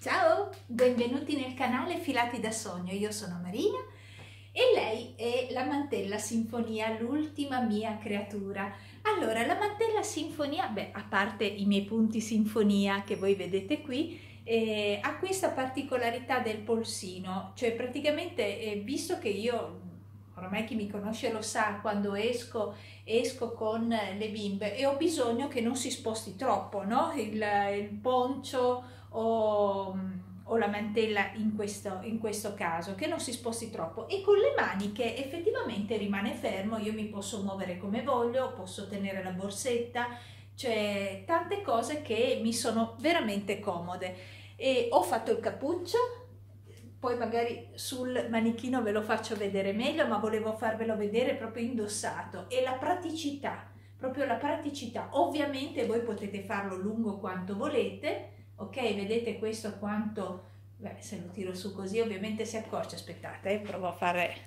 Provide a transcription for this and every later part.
Ciao, benvenuti nel canale Filati da Sogno, io sono Maria e lei è la Mantella Sinfonia, l'ultima mia creatura. Allora, la Mantella Sinfonia, beh, a parte i miei punti sinfonia che voi vedete qui, eh, ha questa particolarità del polsino, cioè praticamente eh, visto che io ormai chi mi conosce lo sa, quando esco, esco con le bimbe e ho bisogno che non si sposti troppo, no? il, il poncio o, o la mantella in questo, in questo caso, che non si sposti troppo e con le maniche effettivamente rimane fermo, io mi posso muovere come voglio, posso tenere la borsetta, cioè tante cose che mi sono veramente comode. E ho fatto il cappuccio, poi magari sul manichino ve lo faccio vedere meglio, ma volevo farvelo vedere proprio indossato e la praticità, proprio la praticità. Ovviamente voi potete farlo lungo quanto volete, ok vedete questo quanto beh, se lo tiro su così ovviamente si accorcia aspettate eh, provo a fare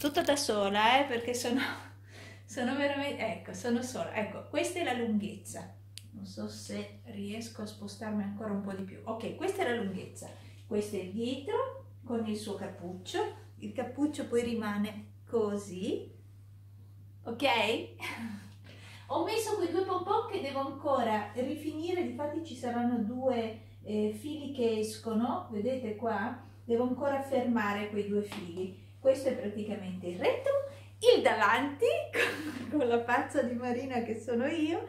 tutto da sola eh, perché sono, sono veramente ecco sono sola ecco questa è la lunghezza non so se riesco a spostarmi ancora un po' di più ok questa è la lunghezza questo è il dietro con il suo cappuccio il cappuccio poi rimane così ok Ho messo quei due pompon che devo ancora rifinire, difatti ci saranno due eh, fili che escono, vedete qua? Devo ancora fermare quei due fili. Questo è praticamente il retro, il davanti con, con la pazza di Marina che sono io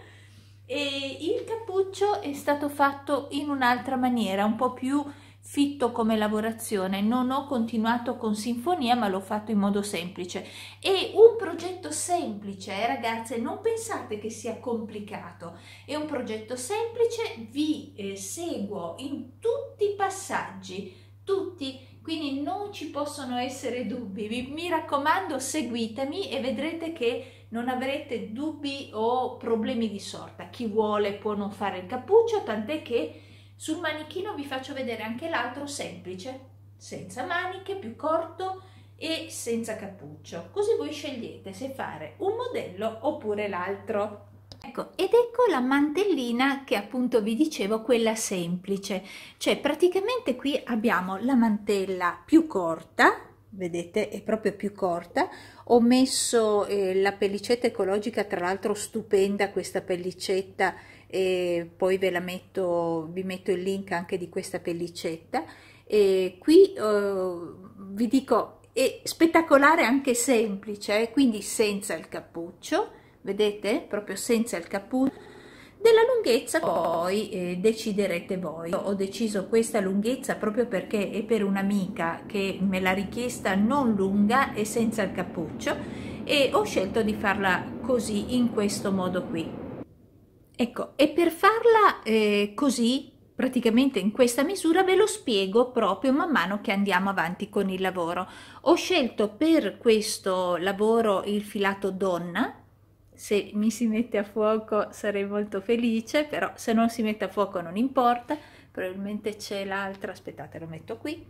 e il cappuccio è stato fatto in un'altra maniera, un po' più fitto come lavorazione, non ho continuato con sinfonia ma l'ho fatto in modo semplice. E un progetto semplice, eh, ragazze, non pensate che sia complicato, è un progetto semplice, vi eh, seguo in tutti i passaggi, tutti quindi non ci possono essere dubbi. Vi, mi raccomando, seguitemi e vedrete che non avrete dubbi o problemi di sorta. Chi vuole può non fare il cappuccio, tant'è che sul manichino vi faccio vedere anche l'altro semplice, senza maniche, più corto e senza cappuccio. Così voi scegliete se fare un modello oppure l'altro. Ecco, ed ecco la mantellina che appunto vi dicevo, quella semplice. Cioè praticamente qui abbiamo la mantella più corta, vedete è proprio più corta ho messo eh, la pellicetta ecologica tra l'altro stupenda questa pellicetta e poi ve la metto vi metto il link anche di questa pellicetta e qui eh, vi dico è spettacolare anche semplice eh? quindi senza il cappuccio vedete proprio senza il cappuccio della lunghezza poi eh, deciderete voi ho deciso questa lunghezza proprio perché è per un'amica che me l'ha richiesta non lunga e senza il cappuccio e ho scelto di farla così in questo modo qui Ecco, e per farla eh, così, praticamente in questa misura, ve lo spiego proprio man mano che andiamo avanti con il lavoro. Ho scelto per questo lavoro il filato donna, se mi si mette a fuoco sarei molto felice, però se non si mette a fuoco non importa, probabilmente c'è l'altra, aspettate lo metto qui,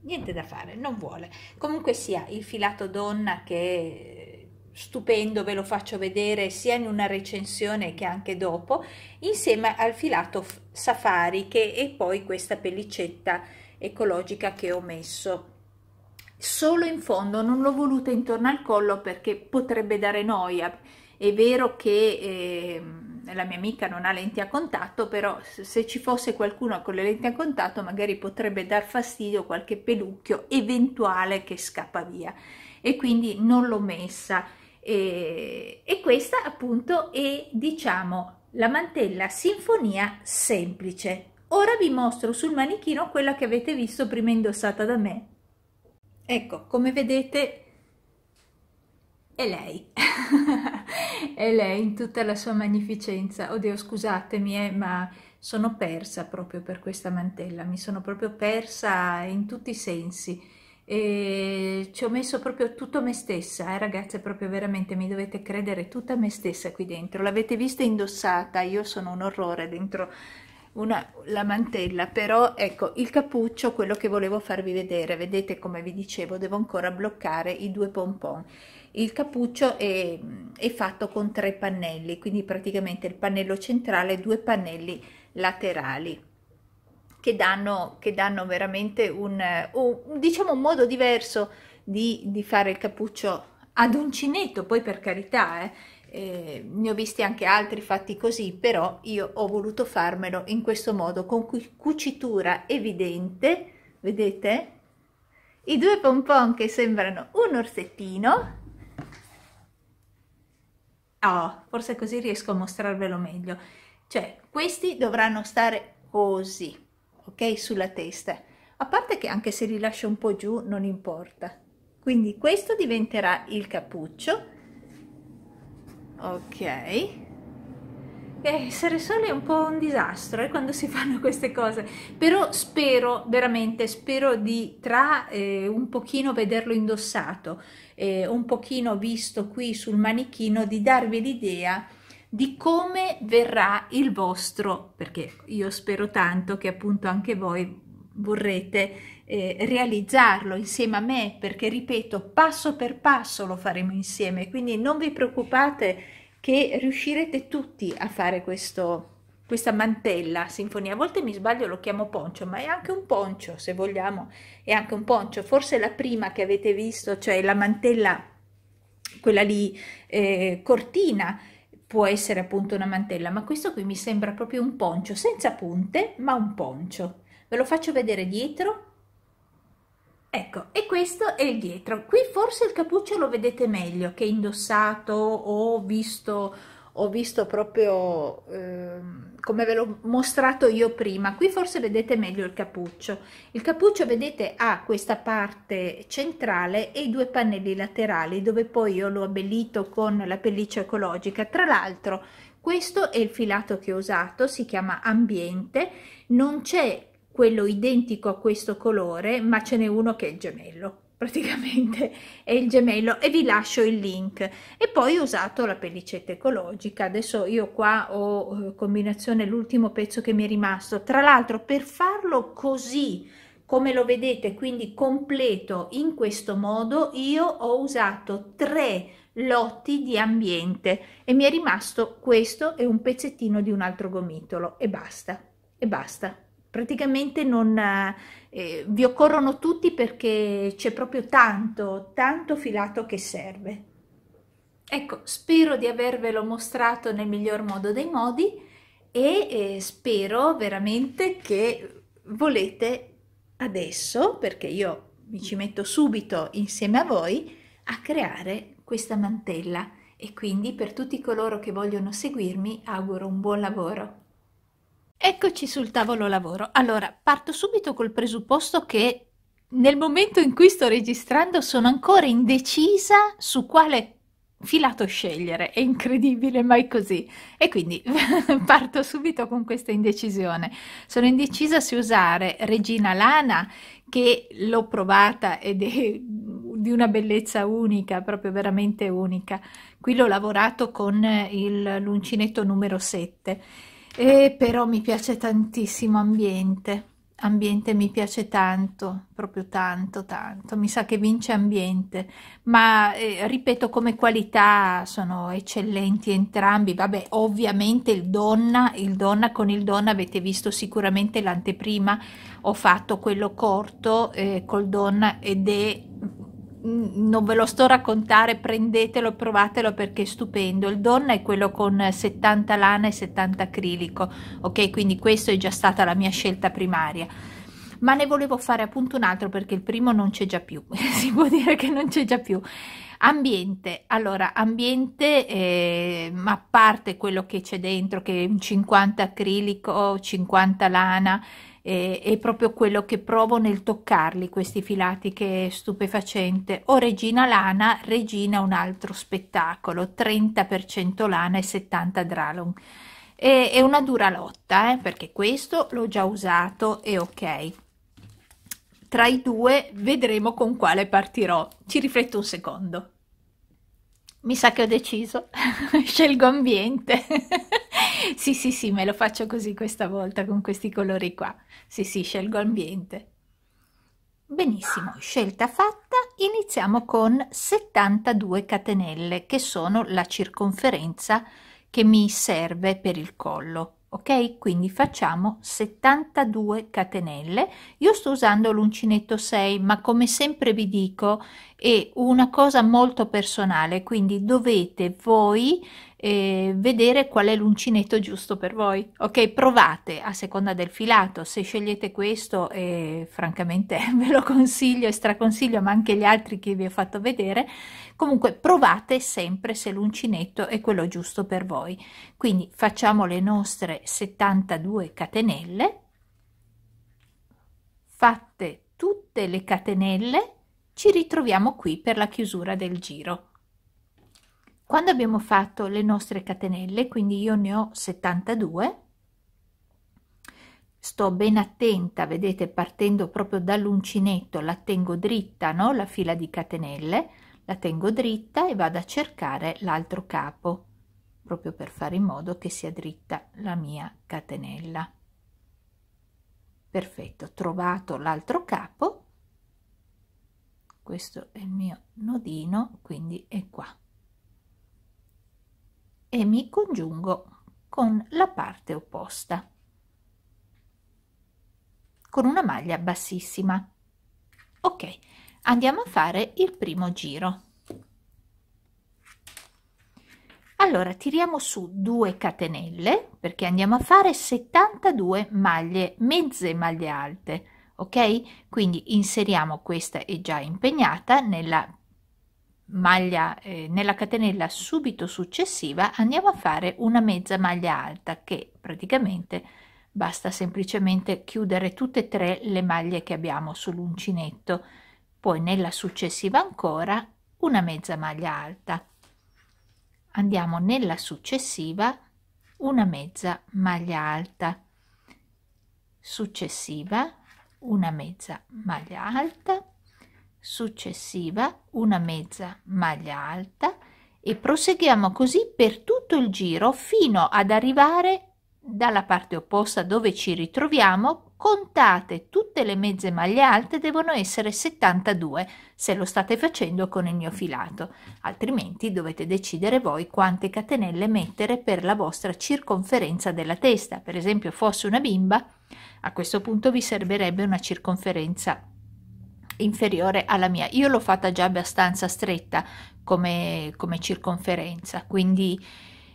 niente da fare, non vuole. Comunque sia il filato donna che stupendo, ve lo faccio vedere sia in una recensione che anche dopo, insieme al filato safari che è poi questa pellicetta ecologica che ho messo solo in fondo non l'ho voluta intorno al collo perché potrebbe dare noia è vero che eh, la mia amica non ha lenti a contatto però se ci fosse qualcuno con le lenti a contatto magari potrebbe dar fastidio qualche pelucchio eventuale che scappa via e quindi non l'ho messa e, e questa appunto è diciamo la mantella sinfonia semplice. Ora vi mostro sul manichino quella che avete visto prima indossata da me. Ecco, come vedete è lei. è lei in tutta la sua magnificenza. Oddio, scusatemi, eh, ma sono persa proprio per questa mantella. Mi sono proprio persa in tutti i sensi e ci ho messo proprio tutto me stessa, eh, ragazze, proprio veramente mi dovete credere tutta me stessa qui dentro. L'avete vista indossata, io sono un orrore dentro una, la mantella, però ecco il cappuccio, quello che volevo farvi vedere, vedete come vi dicevo, devo ancora bloccare i due pompon. Il cappuccio è, è fatto con tre pannelli, quindi praticamente il pannello centrale e due pannelli laterali che danno, che danno veramente un, un, diciamo un modo diverso di, di, fare il cappuccio ad uncinetto, poi per carità, eh, eh, ne ho visti anche altri fatti così, però io ho voluto farmelo in questo modo, con cucitura evidente, vedete? I due pompon che sembrano un orsettino, Oh, forse così riesco a mostrarvelo meglio. Cioè, questi dovranno stare così ok sulla testa a parte che anche se li lascio un po giù non importa quindi questo diventerà il cappuccio ok essere eh, sole è un po' un disastro eh, quando si fanno queste cose però spero veramente spero di tra eh, un pochino vederlo indossato eh, un pochino visto qui sul manichino di darvi l'idea di come verrà il vostro, perché io spero tanto che appunto anche voi vorrete eh, realizzarlo insieme a me, perché ripeto, passo per passo lo faremo insieme, quindi non vi preoccupate che riuscirete tutti a fare questo, questa mantella sinfonia. A volte mi sbaglio, lo chiamo poncio, ma è anche un poncio, se vogliamo, è anche un poncio. Forse la prima che avete visto, cioè la mantella, quella lì eh, cortina, può essere appunto una mantella, ma questo qui mi sembra proprio un poncio, senza punte, ma un poncio. Ve lo faccio vedere dietro. Ecco, e questo è il dietro. Qui forse il cappuccio lo vedete meglio, che è indossato, ho visto, ho visto proprio... Ehm, come ve l'ho mostrato io prima qui forse vedete meglio il cappuccio il cappuccio vedete ha questa parte centrale e i due pannelli laterali dove poi io l'ho abbellito con la pelliccia ecologica tra l'altro questo è il filato che ho usato si chiama ambiente non c'è quello identico a questo colore ma ce n'è uno che è il gemello praticamente è il gemello e vi lascio il link e poi ho usato la pellicetta ecologica adesso io qua ho eh, combinazione l'ultimo pezzo che mi è rimasto tra l'altro per farlo così come lo vedete quindi completo in questo modo io ho usato tre lotti di ambiente e mi è rimasto questo e un pezzettino di un altro gomitolo e basta e basta praticamente non eh, eh, vi occorrono tutti perché c'è proprio tanto, tanto filato che serve. Ecco, spero di avervelo mostrato nel miglior modo dei modi e eh, spero veramente che volete adesso, perché io mi ci metto subito insieme a voi, a creare questa mantella e quindi per tutti coloro che vogliono seguirmi auguro un buon lavoro. Eccoci sul tavolo lavoro. Allora, parto subito col presupposto che nel momento in cui sto registrando sono ancora indecisa su quale filato scegliere, è incredibile, mai così. E quindi parto subito con questa indecisione. Sono indecisa se usare Regina Lana, che l'ho provata ed è di una bellezza unica, proprio veramente unica. Qui l'ho lavorato con l'uncinetto numero 7 e però mi piace tantissimo ambiente ambiente mi piace tanto proprio tanto tanto mi sa che vince ambiente ma eh, ripeto come qualità sono eccellenti entrambi vabbè ovviamente il donna il donna con il donna avete visto sicuramente l'anteprima ho fatto quello corto eh, col donna ed è non ve lo sto a raccontare, prendetelo e provatelo perché è stupendo. Il donna è quello con 70 lana e 70 acrilico, ok? Quindi questa è già stata la mia scelta primaria. Ma ne volevo fare appunto un altro perché il primo non c'è già più, si può dire che non c'è già più. Ambiente, allora ambiente, eh, ma a parte quello che c'è dentro, che è un 50 acrilico, 50 lana, eh, è proprio quello che provo nel toccarli questi filati che è stupefacente o regina lana regina un altro spettacolo 30% lana e 70 dralon e, è una dura lotta eh, perché questo l'ho già usato e ok tra i due vedremo con quale partirò ci rifletto un secondo mi sa che ho deciso, scelgo ambiente. sì, sì, sì, me lo faccio così questa volta con questi colori qua. Sì, sì, scelgo ambiente. Benissimo, scelta fatta, iniziamo con 72 catenelle che sono la circonferenza che mi serve per il collo ok quindi facciamo 72 catenelle io sto usando l'uncinetto 6 ma come sempre vi dico è una cosa molto personale quindi dovete voi eh, vedere qual è l'uncinetto giusto per voi. Ok, provate a seconda del filato, se scegliete questo, e francamente ve lo consiglio e straconsiglio, ma anche gli altri che vi ho fatto vedere, comunque provate sempre se l'uncinetto è quello giusto per voi. Quindi facciamo le nostre 72 catenelle, fatte tutte le catenelle, ci ritroviamo qui per la chiusura del giro. Quando abbiamo fatto le nostre catenelle, quindi io ne ho 72, sto ben attenta, vedete, partendo proprio dall'uncinetto, la tengo dritta, no? La fila di catenelle, la tengo dritta e vado a cercare l'altro capo, proprio per fare in modo che sia dritta la mia catenella. Perfetto, trovato l'altro capo, questo è il mio nodino, quindi è qua e mi congiungo con la parte opposta con una maglia bassissima ok andiamo a fare il primo giro allora tiriamo su 2 catenelle perché andiamo a fare 72 maglie mezze maglie alte ok quindi inseriamo questa è già impegnata nella maglia eh, nella catenella subito successiva andiamo a fare una mezza maglia alta che praticamente basta semplicemente chiudere tutte e tre le maglie che abbiamo sull'uncinetto poi nella successiva ancora una mezza maglia alta andiamo nella successiva una mezza maglia alta successiva una mezza maglia alta successiva una mezza maglia alta e proseguiamo così per tutto il giro fino ad arrivare dalla parte opposta dove ci ritroviamo contate tutte le mezze maglie alte devono essere 72 se lo state facendo con il mio filato altrimenti dovete decidere voi quante catenelle mettere per la vostra circonferenza della testa per esempio fosse una bimba a questo punto vi servirebbe una circonferenza inferiore alla mia. Io l'ho fatta già abbastanza stretta come, come circonferenza, quindi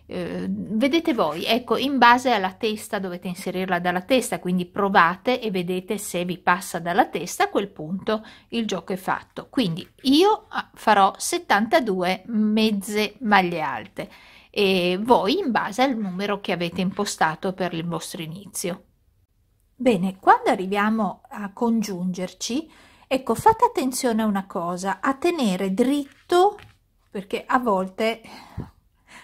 eh, vedete voi, ecco, in base alla testa dovete inserirla dalla testa, quindi provate e vedete se vi passa dalla testa, a quel punto il gioco è fatto. Quindi io ah, farò 72 mezze maglie alte e voi in base al numero che avete impostato per il vostro inizio. Bene, quando arriviamo a congiungerci, Ecco, fate attenzione a una cosa, a tenere dritto, perché a volte,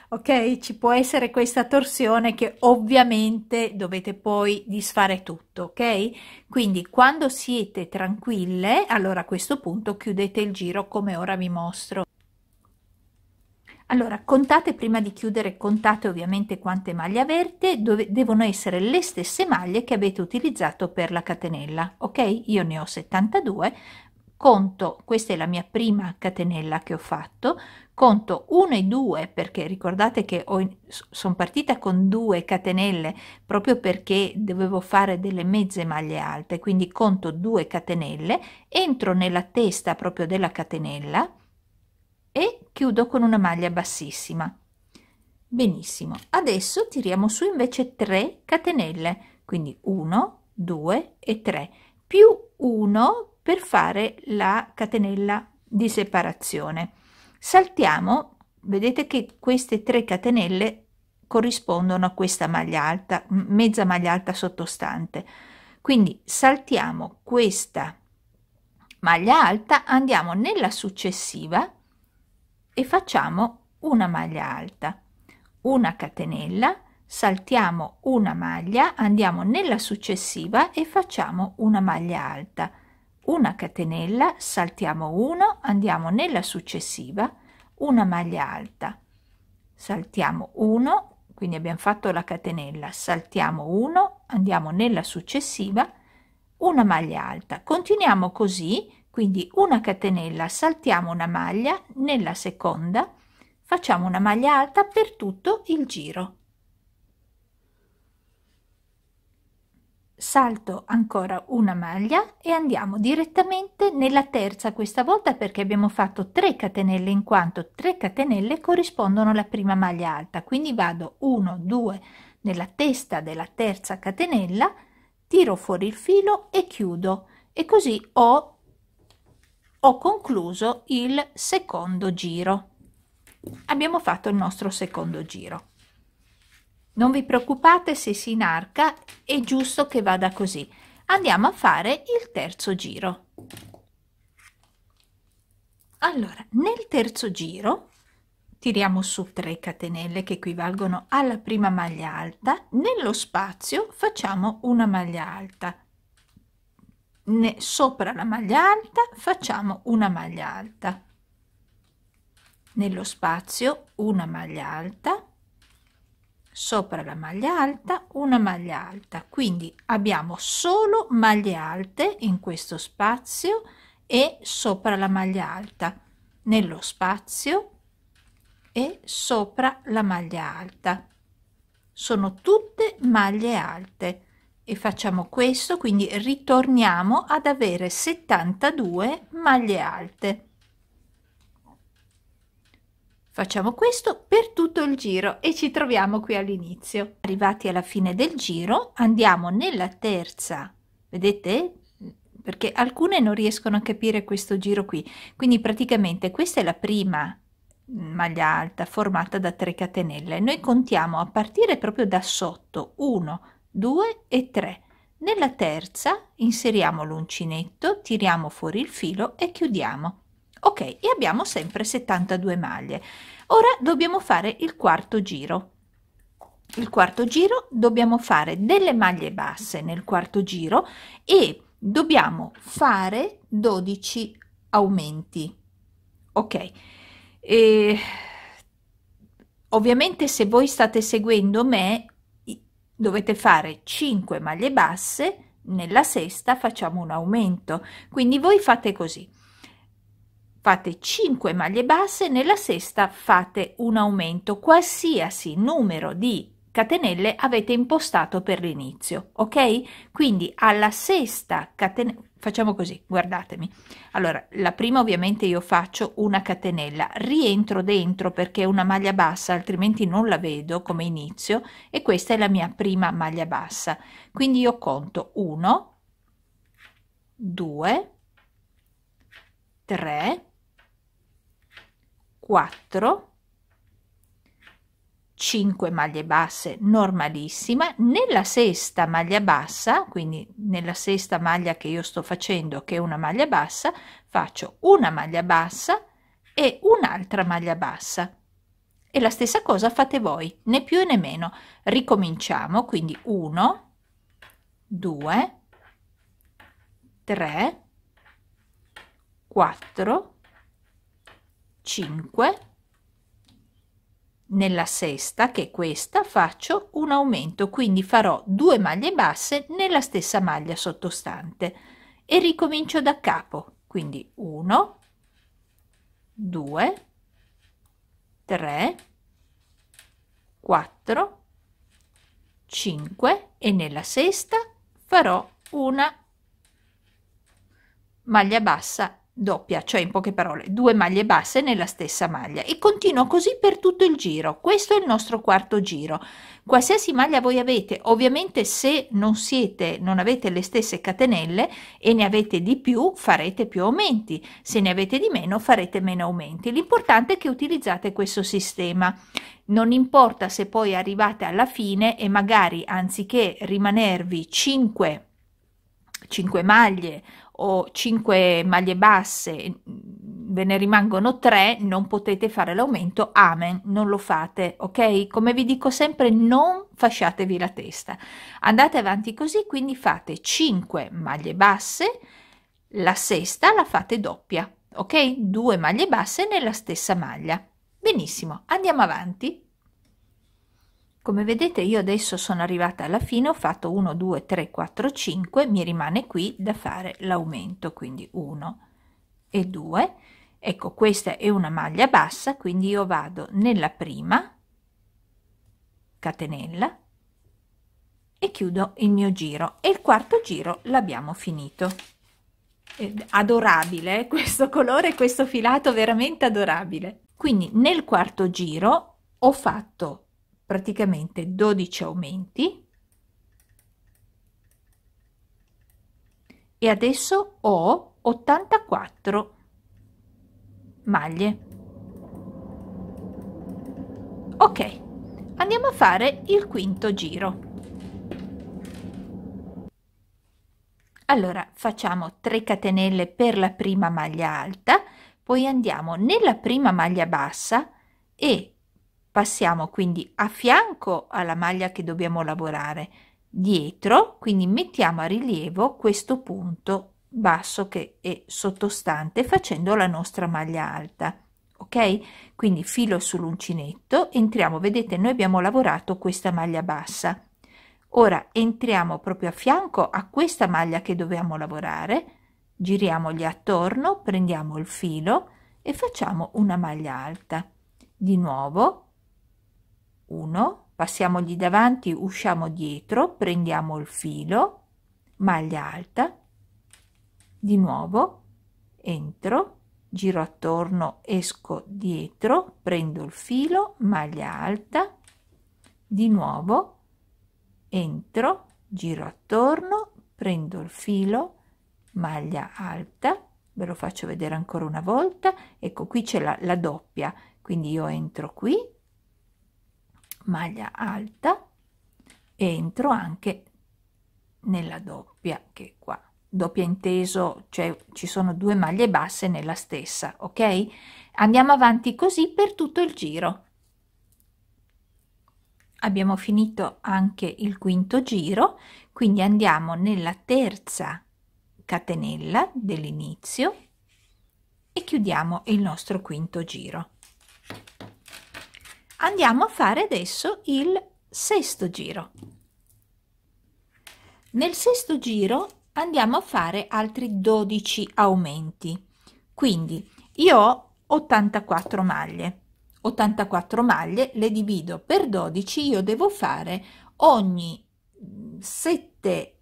ok, ci può essere questa torsione che ovviamente dovete poi disfare tutto, ok? Quindi quando siete tranquille, allora a questo punto chiudete il giro come ora vi mostro. Allora, contate prima di chiudere, contate ovviamente quante maglie avete, dove devono essere le stesse maglie che avete utilizzato per la catenella, ok? Io ne ho 72, conto, questa è la mia prima catenella che ho fatto, conto 1 e 2 perché ricordate che sono partita con 2 catenelle proprio perché dovevo fare delle mezze maglie alte, quindi conto 2 catenelle, entro nella testa proprio della catenella, e chiudo con una maglia bassissima benissimo adesso tiriamo su invece 3 catenelle quindi 1 2 e 3 più 1 per fare la catenella di separazione saltiamo vedete che queste 3 catenelle corrispondono a questa maglia alta mezza maglia alta sottostante quindi saltiamo questa maglia alta andiamo nella successiva e facciamo una maglia alta una catenella saltiamo una maglia andiamo nella successiva e facciamo una maglia alta una catenella saltiamo 1 andiamo nella successiva una maglia alta saltiamo 1 quindi abbiamo fatto la catenella saltiamo 1 andiamo nella successiva una maglia alta continuiamo così quindi una catenella, saltiamo una maglia, nella seconda facciamo una maglia alta per tutto il giro. salto ancora una maglia e andiamo direttamente nella terza questa volta perché abbiamo fatto 3 catenelle in quanto 3 catenelle corrispondono alla prima maglia alta quindi vado 1 2 nella testa della terza catenella tiro fuori il filo e chiudo e così ho ho concluso il secondo giro abbiamo fatto il nostro secondo giro non vi preoccupate se si inarca è giusto che vada così andiamo a fare il terzo giro allora nel terzo giro tiriamo su 3 catenelle che equivalgono alla prima maglia alta nello spazio facciamo una maglia alta né sopra la maglia alta facciamo una maglia alta nello spazio una maglia alta sopra la maglia alta una maglia alta quindi abbiamo solo maglie alte in questo spazio e sopra la maglia alta nello spazio e sopra la maglia alta sono tutte maglie alte e facciamo questo quindi ritorniamo ad avere 72 maglie alte facciamo questo per tutto il giro e ci troviamo qui all'inizio arrivati alla fine del giro andiamo nella terza vedete perché alcune non riescono a capire questo giro qui quindi praticamente questa è la prima maglia alta formata da 3 catenelle noi contiamo a partire proprio da sotto 1 2 e 3. Nella terza inseriamo l'uncinetto, tiriamo fuori il filo e chiudiamo. Ok, e abbiamo sempre 72 maglie. Ora dobbiamo fare il quarto giro. Il quarto giro dobbiamo fare delle maglie basse nel quarto giro e dobbiamo fare 12 aumenti. Ok. E... Ovviamente se voi state seguendo me dovete fare 5 maglie basse nella sesta facciamo un aumento quindi voi fate così fate 5 maglie basse nella sesta fate un aumento qualsiasi numero di catenelle avete impostato per l'inizio ok quindi alla sesta catenella facciamo così guardatemi allora la prima ovviamente io faccio una catenella rientro dentro perché è una maglia bassa altrimenti non la vedo come inizio e questa è la mia prima maglia bassa quindi io conto 1 2 3 4 5 maglie basse normalissima, nella sesta maglia bassa, quindi nella sesta maglia che io sto facendo che è una maglia bassa, faccio una maglia bassa e un'altra maglia bassa. E la stessa cosa fate voi, né più né meno. Ricominciamo, quindi 1, 2, 3, 4, 5, nella sesta, che è questa, faccio un aumento, quindi farò due maglie basse nella stessa maglia sottostante e ricomincio da capo, quindi 1, 2, 3, 4, 5 e nella sesta farò una maglia bassa doppia, cioè in poche parole due maglie basse nella stessa maglia e continuo così per tutto il giro. Questo è il nostro quarto giro. Qualsiasi maglia voi avete, ovviamente se non siete non avete le stesse catenelle e ne avete di più, farete più aumenti. Se ne avete di meno, farete meno aumenti. L'importante è che utilizzate questo sistema. Non importa se poi arrivate alla fine e magari anziché rimanervi 5 5 maglie o 5 maglie basse, ve ne rimangono 3, non potete fare l'aumento, amen, non lo fate, ok? Come vi dico sempre, non fasciatevi la testa. Andate avanti così, quindi fate 5 maglie basse, la sesta la fate doppia, ok? Due maglie basse nella stessa maglia. Benissimo, andiamo avanti. Come vedete io adesso sono arrivata alla fine, ho fatto 1, 2, 3, 4, 5, mi rimane qui da fare l'aumento, quindi 1 e 2. Ecco, questa è una maglia bassa, quindi io vado nella prima catenella e chiudo il mio giro e il quarto giro l'abbiamo finito. È adorabile eh, questo colore, questo filato veramente adorabile. Quindi nel quarto giro ho fatto praticamente 12 aumenti e adesso ho 84 maglie ok andiamo a fare il quinto giro allora facciamo 3 catenelle per la prima maglia alta poi andiamo nella prima maglia bassa e Passiamo quindi a fianco alla maglia che dobbiamo lavorare, dietro, quindi mettiamo a rilievo questo punto basso che è sottostante facendo la nostra maglia alta. Ok? Quindi filo sull'uncinetto, entriamo, vedete, noi abbiamo lavorato questa maglia bassa. Ora entriamo proprio a fianco a questa maglia che dobbiamo lavorare, giriamogli attorno, prendiamo il filo e facciamo una maglia alta. Di nuovo 1, passiamogli davanti, usciamo dietro, prendiamo il filo, maglia alta, di nuovo, entro, giro attorno, esco dietro, prendo il filo, maglia alta, di nuovo, entro, giro attorno, prendo il filo, maglia alta, ve lo faccio vedere ancora una volta, ecco qui c'è la, la doppia, quindi io entro qui, maglia alta entro anche nella doppia che qua doppia inteso cioè ci sono due maglie basse nella stessa ok andiamo avanti così per tutto il giro abbiamo finito anche il quinto giro quindi andiamo nella terza catenella dell'inizio e chiudiamo il nostro quinto giro andiamo a fare adesso il sesto giro nel sesto giro andiamo a fare altri 12 aumenti quindi io ho 84 maglie 84 maglie le divido per 12 io devo fare ogni 7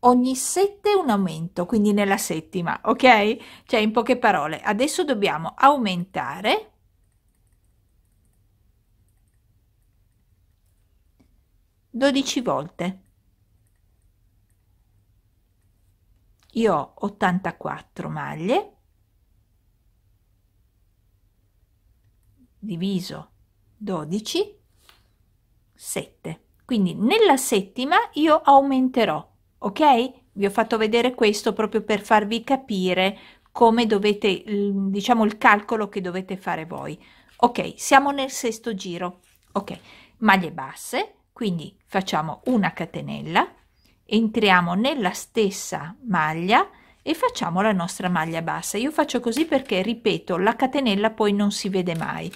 ogni 7 un aumento quindi nella settima ok cioè in poche parole adesso dobbiamo aumentare 12 volte. Io ho 84 maglie diviso 12, 7. Quindi nella settima io aumenterò, ok? Vi ho fatto vedere questo proprio per farvi capire come dovete, diciamo, il calcolo che dovete fare voi. Ok, siamo nel sesto giro. Ok, maglie basse, quindi facciamo una catenella, entriamo nella stessa maglia e facciamo la nostra maglia bassa. Io faccio così perché, ripeto, la catenella poi non si vede mai.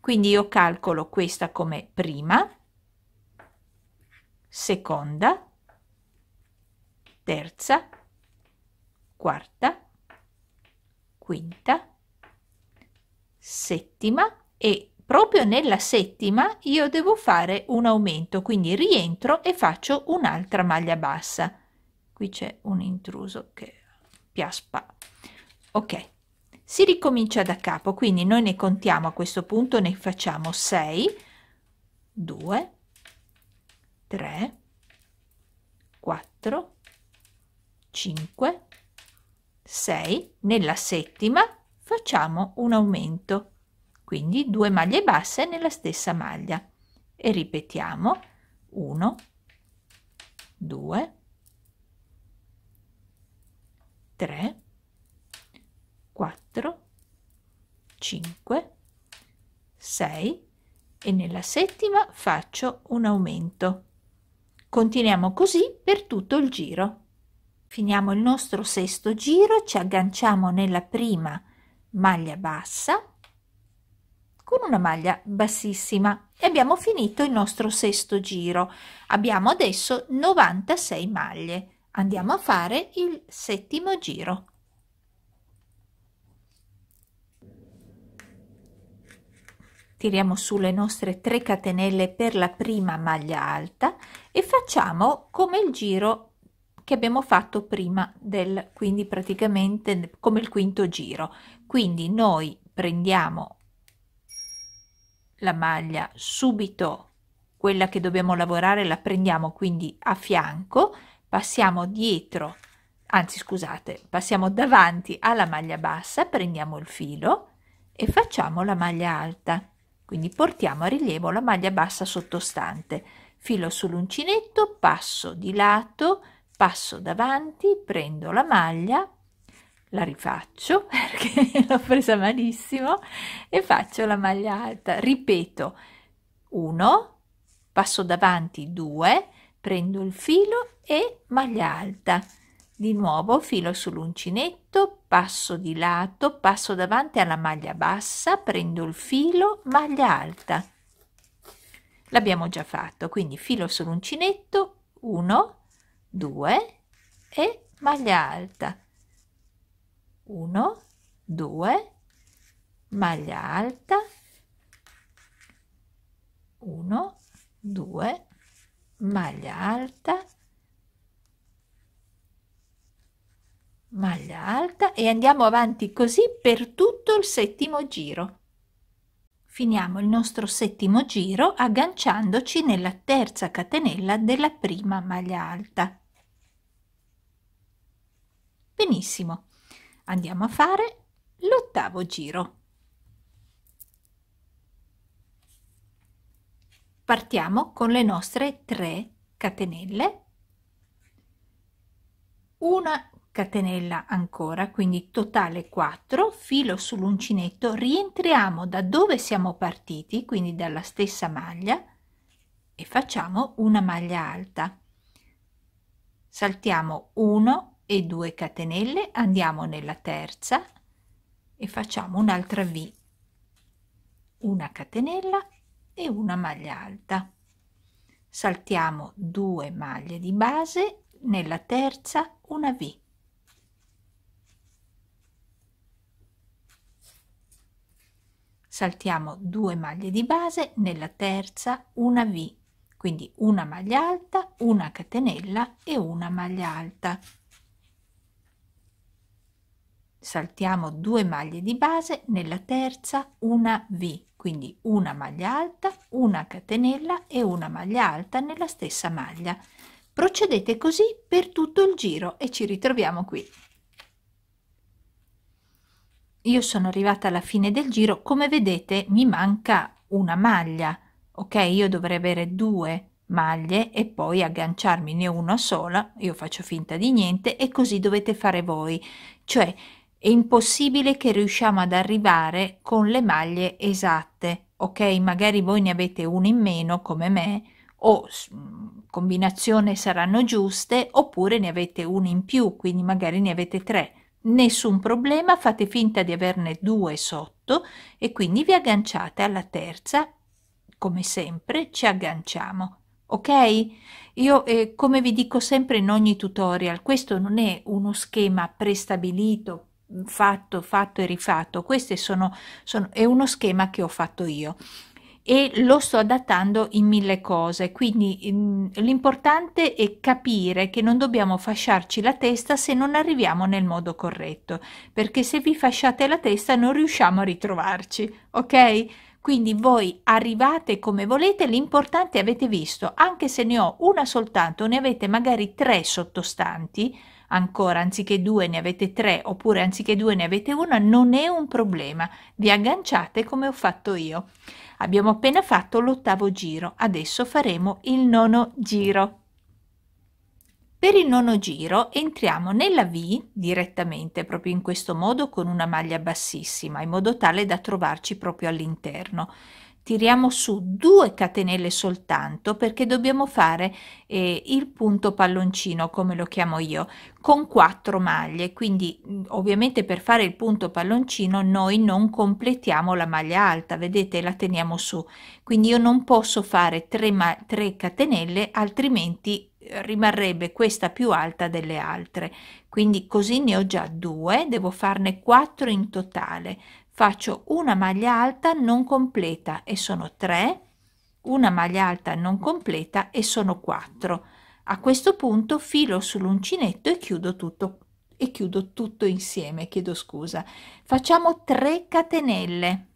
Quindi io calcolo questa come prima, seconda, terza, quarta, quinta, settima e proprio nella settima io devo fare un aumento, quindi rientro e faccio un'altra maglia bassa. Qui c'è un intruso che piaspa. Ok, si ricomincia da capo, quindi noi ne contiamo a questo punto, ne facciamo 6, 2, 3, 4, 5, 6, nella settima facciamo un aumento quindi due maglie basse nella stessa maglia e ripetiamo 1 2 3 4 5 6 e nella settima faccio un aumento continuiamo così per tutto il giro finiamo il nostro sesto giro ci agganciamo nella prima maglia bassa con una maglia bassissima e abbiamo finito il nostro sesto giro abbiamo adesso 96 maglie andiamo a fare il settimo giro tiriamo su le nostre 3 catenelle per la prima maglia alta e facciamo come il giro che abbiamo fatto prima del quindi praticamente come il quinto giro quindi noi prendiamo la maglia subito quella che dobbiamo lavorare la prendiamo quindi a fianco passiamo dietro anzi scusate passiamo davanti alla maglia bassa prendiamo il filo e facciamo la maglia alta quindi portiamo a rilievo la maglia bassa sottostante filo sull'uncinetto passo di lato passo davanti prendo la maglia la rifaccio perché l'ho presa malissimo e faccio la maglia alta ripeto 1 passo davanti 2 prendo il filo e maglia alta di nuovo filo sull'uncinetto passo di lato passo davanti alla maglia bassa prendo il filo maglia alta l'abbiamo già fatto quindi filo sull'uncinetto 1 2 e maglia alta 1 2 maglia alta 1 2 maglia alta maglia alta e andiamo avanti così per tutto il settimo giro finiamo il nostro settimo giro agganciandoci nella terza catenella della prima maglia alta benissimo Andiamo a fare l'ottavo giro. Partiamo con le nostre 3 catenelle, una catenella ancora, quindi totale 4, filo sull'uncinetto, rientriamo da dove siamo partiti, quindi dalla stessa maglia, e facciamo una maglia alta. Saltiamo 1, e 2 catenelle andiamo nella terza e facciamo un'altra v una catenella e una maglia alta saltiamo 2 maglie di base nella terza una v saltiamo 2 maglie di base nella terza una v quindi una maglia alta una catenella e una maglia alta saltiamo due maglie di base nella terza una v quindi una maglia alta una catenella e una maglia alta nella stessa maglia procedete così per tutto il giro e ci ritroviamo qui io sono arrivata alla fine del giro come vedete mi manca una maglia ok io dovrei avere due maglie e poi agganciarmi ne una sola io faccio finta di niente e così dovete fare voi cioè è impossibile che riusciamo ad arrivare con le maglie esatte, ok? Magari voi ne avete una in meno come me o mm, combinazione saranno giuste oppure ne avete una in più, quindi magari ne avete tre. Nessun problema, fate finta di averne due sotto e quindi vi agganciate alla terza, come sempre ci agganciamo, ok? Io, eh, come vi dico sempre in ogni tutorial, questo non è uno schema prestabilito fatto, fatto e rifatto. Questo è uno schema che ho fatto io e lo sto adattando in mille cose, quindi l'importante è capire che non dobbiamo fasciarci la testa se non arriviamo nel modo corretto, perché se vi fasciate la testa non riusciamo a ritrovarci, ok? Quindi voi arrivate come volete, l'importante avete visto, anche se ne ho una soltanto, ne avete magari tre sottostanti, ancora anziché due ne avete tre oppure anziché due ne avete una, non è un problema, vi agganciate come ho fatto io. Abbiamo appena fatto l'ottavo giro, adesso faremo il nono giro. Per il nono giro entriamo nella V direttamente, proprio in questo modo, con una maglia bassissima, in modo tale da trovarci proprio all'interno tiriamo su due catenelle soltanto perché dobbiamo fare eh, il punto palloncino come lo chiamo io con quattro maglie quindi ovviamente per fare il punto palloncino noi non completiamo la maglia alta vedete la teniamo su quindi io non posso fare 3 catenelle altrimenti eh, rimarrebbe questa più alta delle altre quindi così ne ho già due devo farne 4 in totale faccio una maglia alta non completa e sono 3, una maglia alta non completa e sono 4. A questo punto filo sull'uncinetto e chiudo tutto e chiudo tutto insieme, chiedo scusa. Facciamo 3 catenelle.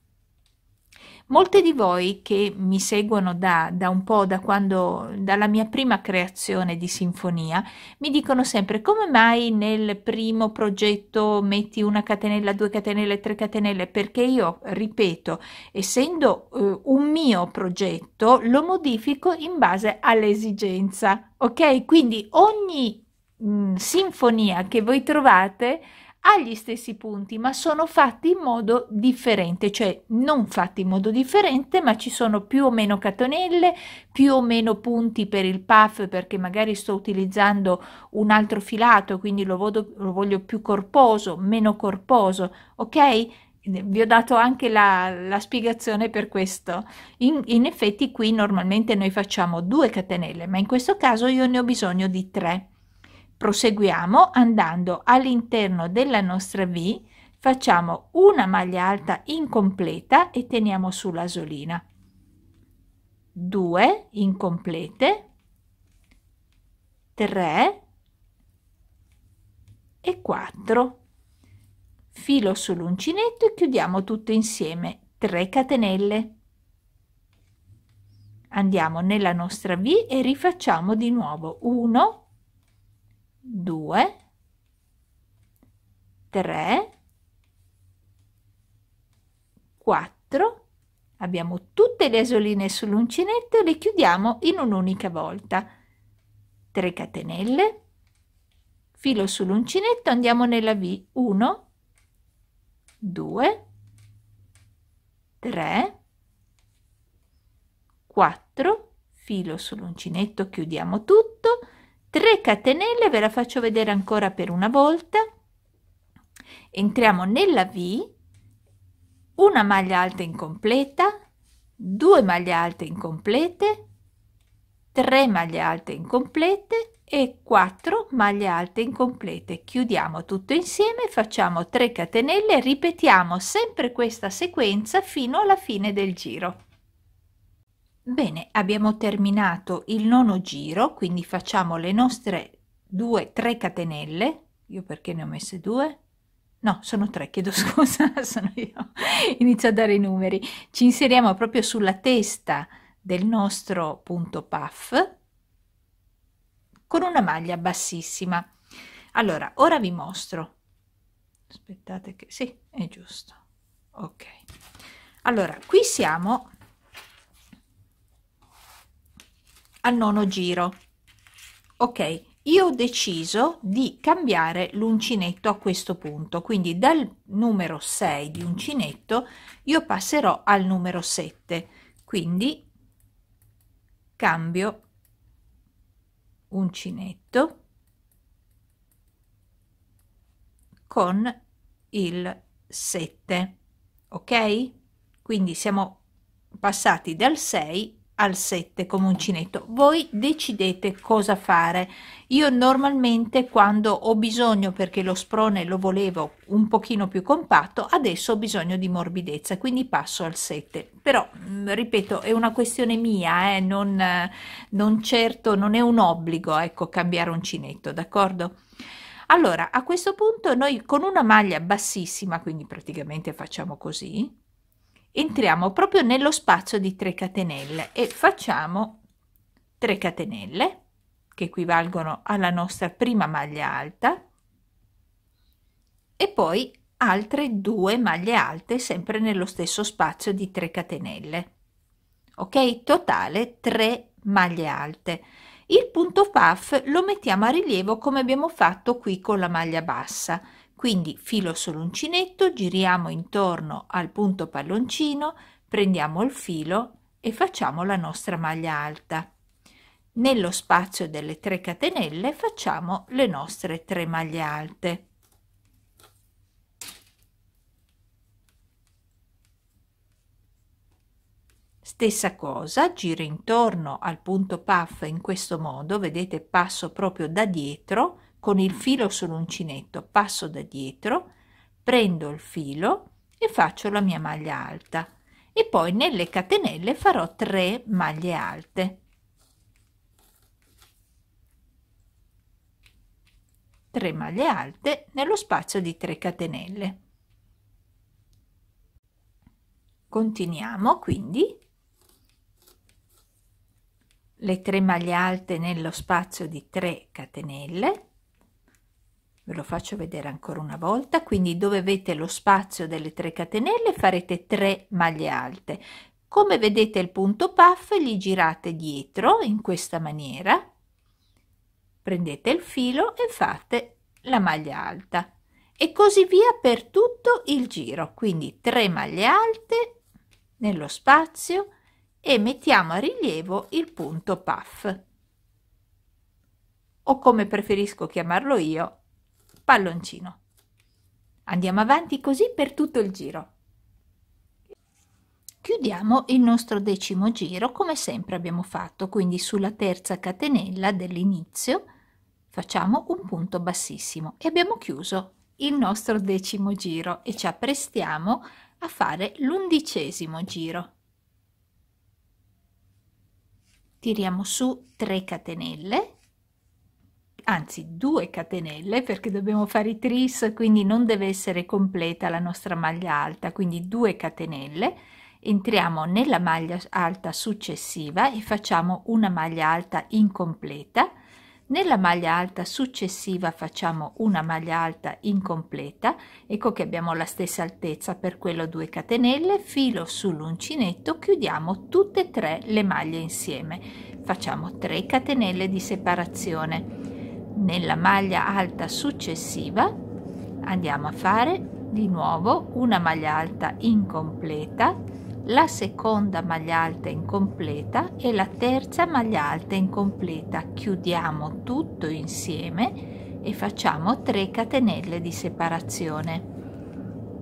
Molte di voi che mi seguono da, da un po', da quando, dalla mia prima creazione di sinfonia, mi dicono sempre come mai nel primo progetto metti una catenella, due catenelle, tre catenelle, perché io, ripeto, essendo eh, un mio progetto, lo modifico in base all'esigenza, ok? Quindi ogni mh, mm, sinfonia che voi trovate ha gli stessi punti, ma sono fatti in modo differente, cioè non fatti in modo differente, ma ci sono più o meno catenelle, più o meno punti per il puff perché magari sto utilizzando un altro filato, quindi lo, vodo, lo voglio più corposo, meno corposo, ok? vi ho dato anche la, la spiegazione per questo. In, in effetti qui normalmente noi facciamo due catenelle, ma in questo caso io ne ho bisogno di tre. Proseguiamo andando all'interno della nostra V, facciamo una maglia alta incompleta e teniamo sull'asolina. 2 incomplete, 3 e 4. Filo sull'uncinetto e chiudiamo tutto insieme 3 catenelle. Andiamo nella nostra V e rifacciamo di nuovo 1 2, 3, 4, abbiamo tutte le asoline sull'uncinetto e le chiudiamo in un'unica volta. 3 catenelle, filo sull'uncinetto, andiamo nella V, 1, 2, 3, 4, filo sull'uncinetto, chiudiamo tutto, 3 catenelle ve la faccio vedere ancora per una volta entriamo nella V una maglia alta incompleta 2 maglie alte incomplete 3 maglie alte incomplete e 4 maglie alte incomplete chiudiamo tutto insieme facciamo 3 catenelle ripetiamo sempre questa sequenza fino alla fine del giro Bene, abbiamo terminato il nono giro, quindi facciamo le nostre 2, 3 catenelle. Io perché ne ho messe due? No, sono tre, chiedo scusa, sono io. Inizio a dare i numeri. Ci inseriamo proprio sulla testa del nostro punto puff con una maglia bassissima. Allora, ora vi mostro. Aspettate che... sì, è giusto. Ok. Allora, qui siamo al nono giro ok io ho deciso di cambiare l'uncinetto a questo punto quindi dal numero 6 di uncinetto io passerò al numero 7 quindi cambio uncinetto con il 7 ok quindi siamo passati dal 6 al 7 come uncinetto voi decidete cosa fare io normalmente quando ho bisogno perché lo sprone lo volevo un pochino più compatto adesso ho bisogno di morbidezza quindi passo al 7 però mm, ripeto è una questione mia eh? non, non certo non è un obbligo ecco cambiare uncinetto d'accordo allora a questo punto noi con una maglia bassissima quindi praticamente facciamo così entriamo proprio nello spazio di 3 catenelle e facciamo 3 catenelle che equivalgono alla nostra prima maglia alta e poi altre due maglie alte sempre nello stesso spazio di 3 catenelle ok totale 3 maglie alte il punto puff lo mettiamo a rilievo come abbiamo fatto qui con la maglia bassa quindi filo sull'uncinetto, giriamo intorno al punto palloncino, prendiamo il filo e facciamo la nostra maglia alta. Nello spazio delle 3 catenelle facciamo le nostre 3 maglie alte. Stessa cosa, giro intorno al punto puff in questo modo, vedete passo proprio da dietro con il filo sull'uncinetto passo da dietro, prendo il filo e faccio la mia maglia alta e poi nelle catenelle farò 3 maglie alte. 3 maglie alte nello spazio di 3 catenelle. Continuiamo quindi le 3 maglie alte nello spazio di 3 catenelle ve lo faccio vedere ancora una volta quindi dove avete lo spazio delle 3 catenelle farete 3 maglie alte come vedete il punto puff gli girate dietro in questa maniera prendete il filo e fate la maglia alta e così via per tutto il giro quindi 3 maglie alte nello spazio e mettiamo a rilievo il punto puff o come preferisco chiamarlo io palloncino. Andiamo avanti così per tutto il giro. Chiudiamo il nostro decimo giro come sempre abbiamo fatto, quindi sulla terza catenella dell'inizio facciamo un punto bassissimo e abbiamo chiuso il nostro decimo giro e ci apprestiamo a fare l'undicesimo giro. Tiriamo su 3 catenelle anzi due catenelle perché dobbiamo fare i tris quindi non deve essere completa la nostra maglia alta quindi 2 catenelle entriamo nella maglia alta successiva e facciamo una maglia alta incompleta nella maglia alta successiva facciamo una maglia alta incompleta ecco che abbiamo la stessa altezza per quello 2 catenelle filo sull'uncinetto chiudiamo tutte e tre le maglie insieme facciamo 3 catenelle di separazione nella maglia alta successiva andiamo a fare di nuovo una maglia alta incompleta la seconda maglia alta incompleta e la terza maglia alta incompleta chiudiamo tutto insieme e facciamo 3 catenelle di separazione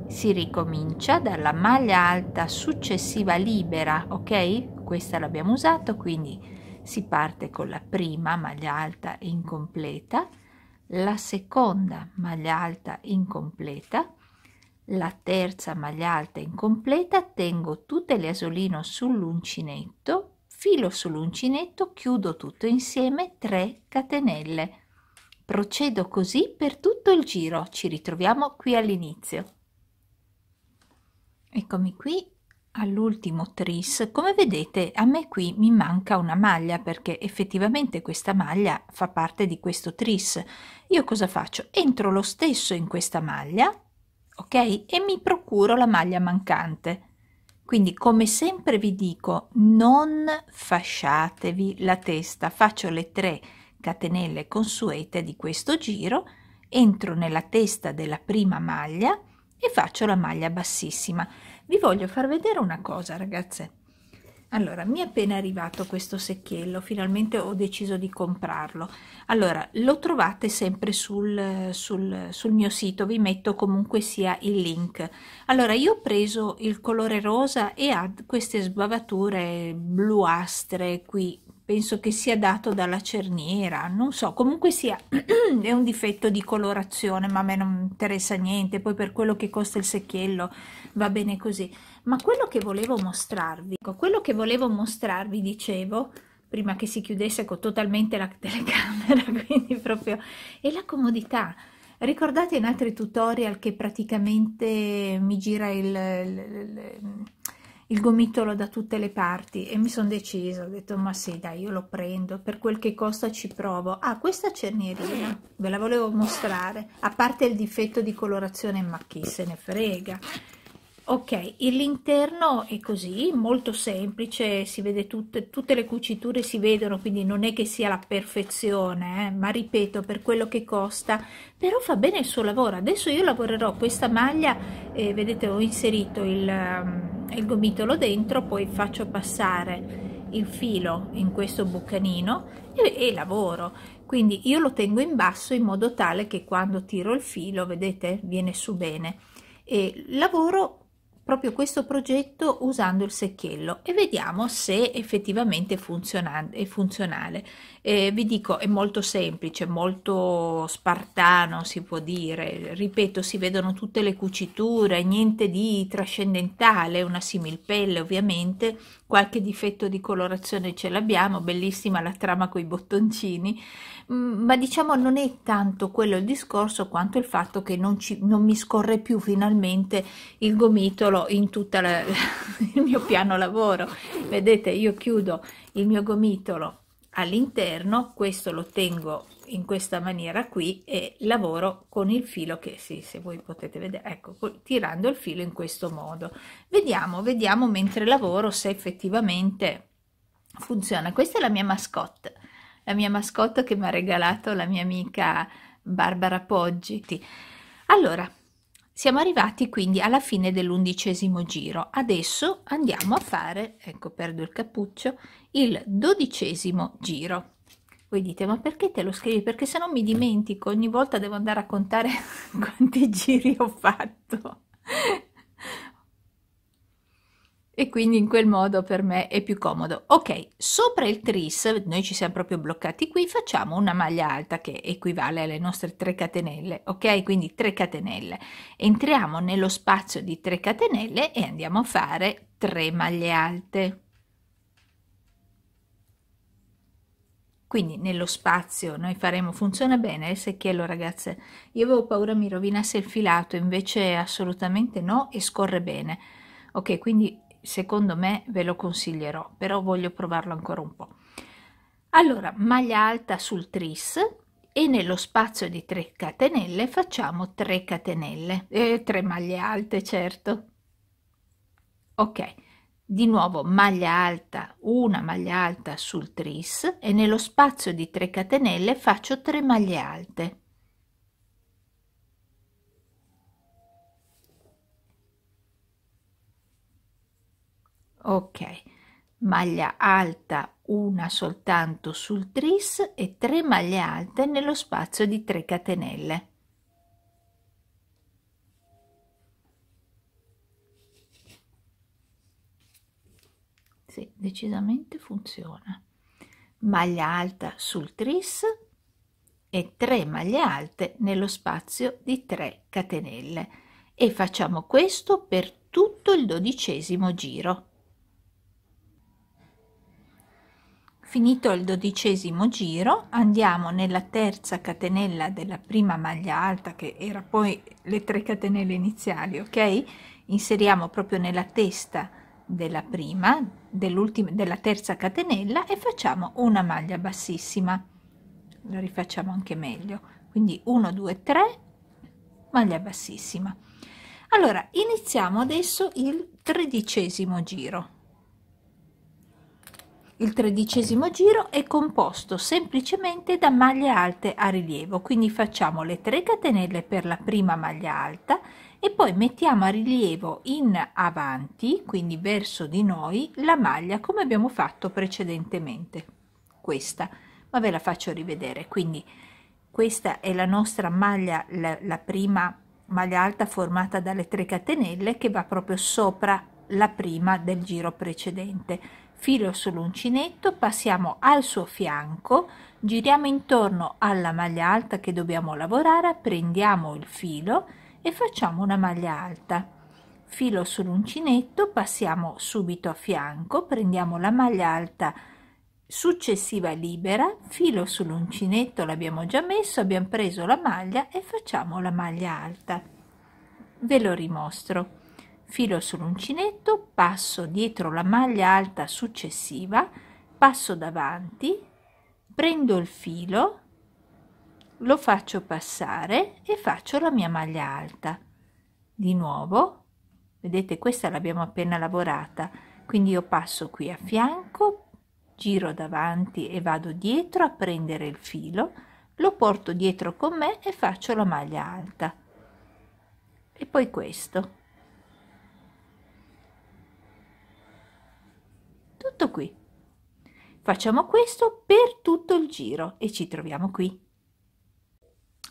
si ricomincia dalla maglia alta successiva libera ok questa l'abbiamo usato quindi si parte con la prima maglia alta incompleta, la seconda maglia alta incompleta, la terza maglia alta incompleta, tengo tutte le asolino sull'uncinetto, filo sull'uncinetto, chiudo tutto insieme 3 catenelle. Procedo così per tutto il giro, ci ritroviamo qui all'inizio. Eccomi qui all'ultimo tris come vedete a me qui mi manca una maglia perché effettivamente questa maglia fa parte di questo tris io cosa faccio entro lo stesso in questa maglia ok e mi procuro la maglia mancante quindi come sempre vi dico non fasciatevi la testa faccio le tre catenelle consuete di questo giro entro nella testa della prima maglia e faccio la maglia bassissima vi voglio far vedere una cosa ragazze allora mi è appena arrivato questo secchiello finalmente ho deciso di comprarlo allora lo trovate sempre sul, sul, sul mio sito vi metto comunque sia il link allora io ho preso il colore rosa e ha queste sbavature bluastre qui penso che sia dato dalla cerniera, non so, comunque sia è un difetto di colorazione, ma a me non interessa niente, poi per quello che costa il secchiello va bene così. Ma quello che volevo mostrarvi, quello che volevo mostrarvi, dicevo, prima che si chiudesse con totalmente la telecamera, quindi proprio, è la comodità. Ricordate in altri tutorial che praticamente mi gira il, il, il il gomitolo da tutte le parti e mi sono decisa, ho detto ma sì dai io lo prendo, per quel che costa ci provo. Ah questa cernierina, ve la volevo mostrare, a parte il difetto di colorazione ma chi se ne frega, Ok, l'interno è così, molto semplice, si vede tutte, tutte le cuciture si vedono, quindi non è che sia la perfezione, eh, ma ripeto, per quello che costa, però fa bene il suo lavoro. Adesso io lavorerò questa maglia, eh, vedete ho inserito il, ehm, il gomitolo dentro, poi faccio passare il filo in questo bucanino e, e, lavoro quindi io lo tengo in basso in modo tale che quando tiro il filo vedete viene su bene e lavoro proprio questo progetto usando il secchiello e vediamo se effettivamente funziona, è funzionale eh, vi dico è molto semplice molto spartano si può dire ripeto si vedono tutte le cuciture niente di trascendentale una similpelle ovviamente qualche difetto di colorazione ce l'abbiamo bellissima la trama con i bottoncini mm, ma diciamo non è tanto quello il discorso quanto il fatto che non, ci, non mi scorre più finalmente il gomitolo in tutto il mio piano lavoro vedete io chiudo il mio gomitolo all'interno questo lo tengo in questa maniera qui e lavoro con il filo che sì se voi potete vedere ecco tirando il filo in questo modo vediamo vediamo mentre lavoro se effettivamente funziona questa è la mia mascotte la mia mascotte che mi ha regalato la mia amica Barbara Poggi allora siamo arrivati quindi alla fine dell'undicesimo giro. Adesso andiamo a fare, ecco perdo il cappuccio, il dodicesimo giro. Voi dite ma perché te lo scrivi? Perché se no mi dimentico, ogni volta devo andare a contare quanti giri ho fatto e quindi in quel modo per me è più comodo. Ok, sopra il tris, noi ci siamo proprio bloccati qui, facciamo una maglia alta che equivale alle nostre 3 catenelle, ok? Quindi 3 catenelle. Entriamo nello spazio di 3 catenelle e andiamo a fare 3 maglie alte. quindi nello spazio noi faremo funziona bene il eh, secchiello ragazze io avevo paura mi rovinasse il filato invece assolutamente no e scorre bene ok quindi secondo me ve lo consiglierò, però voglio provarlo ancora un po'. Allora, maglia alta sul tris e nello spazio di 3 catenelle facciamo 3 catenelle, eh, 3 maglie alte certo. Ok, di nuovo maglia alta, una maglia alta sul tris e nello spazio di 3 catenelle faccio 3 maglie alte. ok maglia alta una soltanto sul tris e 3 maglie alte nello spazio di 3 catenelle sì, decisamente funziona maglia alta sul tris e 3 maglie alte nello spazio di 3 catenelle e facciamo questo per tutto il dodicesimo giro Finito il dodicesimo giro andiamo nella terza catenella della prima maglia alta che era poi le 3 catenelle iniziali, ok? Inseriamo proprio nella testa della prima, dell'ultima, della terza catenella e facciamo una maglia bassissima. La rifacciamo anche meglio. Quindi 1, 2, 3, maglia bassissima. Allora, iniziamo adesso il tredicesimo giro il tredicesimo giro è composto semplicemente da maglie alte a rilievo, quindi facciamo le 3 catenelle per la prima maglia alta e poi mettiamo a rilievo in avanti, quindi verso di noi, la maglia come abbiamo fatto precedentemente, questa, ma ve la faccio rivedere, quindi questa è la nostra maglia, la, la prima maglia alta formata dalle 3 catenelle che va proprio sopra la prima del giro precedente filo sull'uncinetto, passiamo al suo fianco, giriamo intorno alla maglia alta che dobbiamo lavorare, prendiamo il filo e facciamo una maglia alta. Filo sull'uncinetto, passiamo subito a fianco, prendiamo la maglia alta successiva libera, filo sull'uncinetto l'abbiamo già messo, abbiamo preso la maglia e facciamo la maglia alta. Ve lo rimostro filo sull'uncinetto, passo dietro la maglia alta successiva, passo davanti, prendo il filo, lo faccio passare e faccio la mia maglia alta. Di nuovo, vedete questa l'abbiamo appena lavorata, quindi io passo qui a fianco, giro davanti e vado dietro a prendere il filo, lo porto dietro con me e faccio la maglia alta. E poi questo. tutto qui. Facciamo questo per tutto il giro e ci troviamo qui.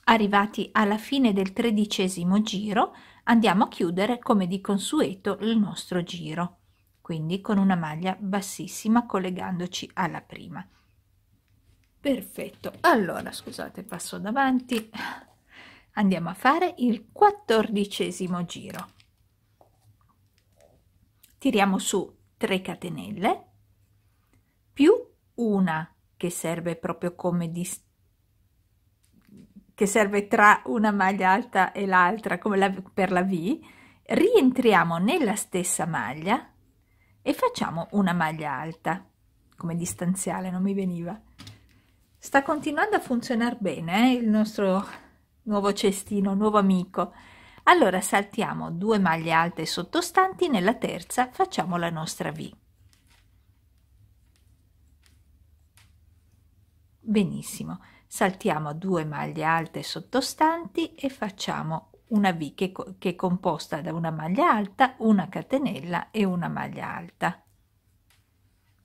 Arrivati alla fine del tredicesimo giro, andiamo a chiudere come di consueto il nostro giro, quindi con una maglia bassissima collegandoci alla prima. Perfetto, allora scusate passo davanti, andiamo a fare il quattordicesimo giro. Tiriamo su 3 catenelle più una che serve proprio come di che serve tra una maglia alta e l'altra come la, per la V rientriamo nella stessa maglia e facciamo una maglia alta come distanziale non mi veniva sta continuando a funzionare bene eh, il nostro nuovo cestino nuovo amico allora saltiamo due maglie alte sottostanti nella terza facciamo la nostra V Benissimo, saltiamo due maglie alte sottostanti e facciamo una V che, che è composta da una maglia alta, una catenella e una maglia alta.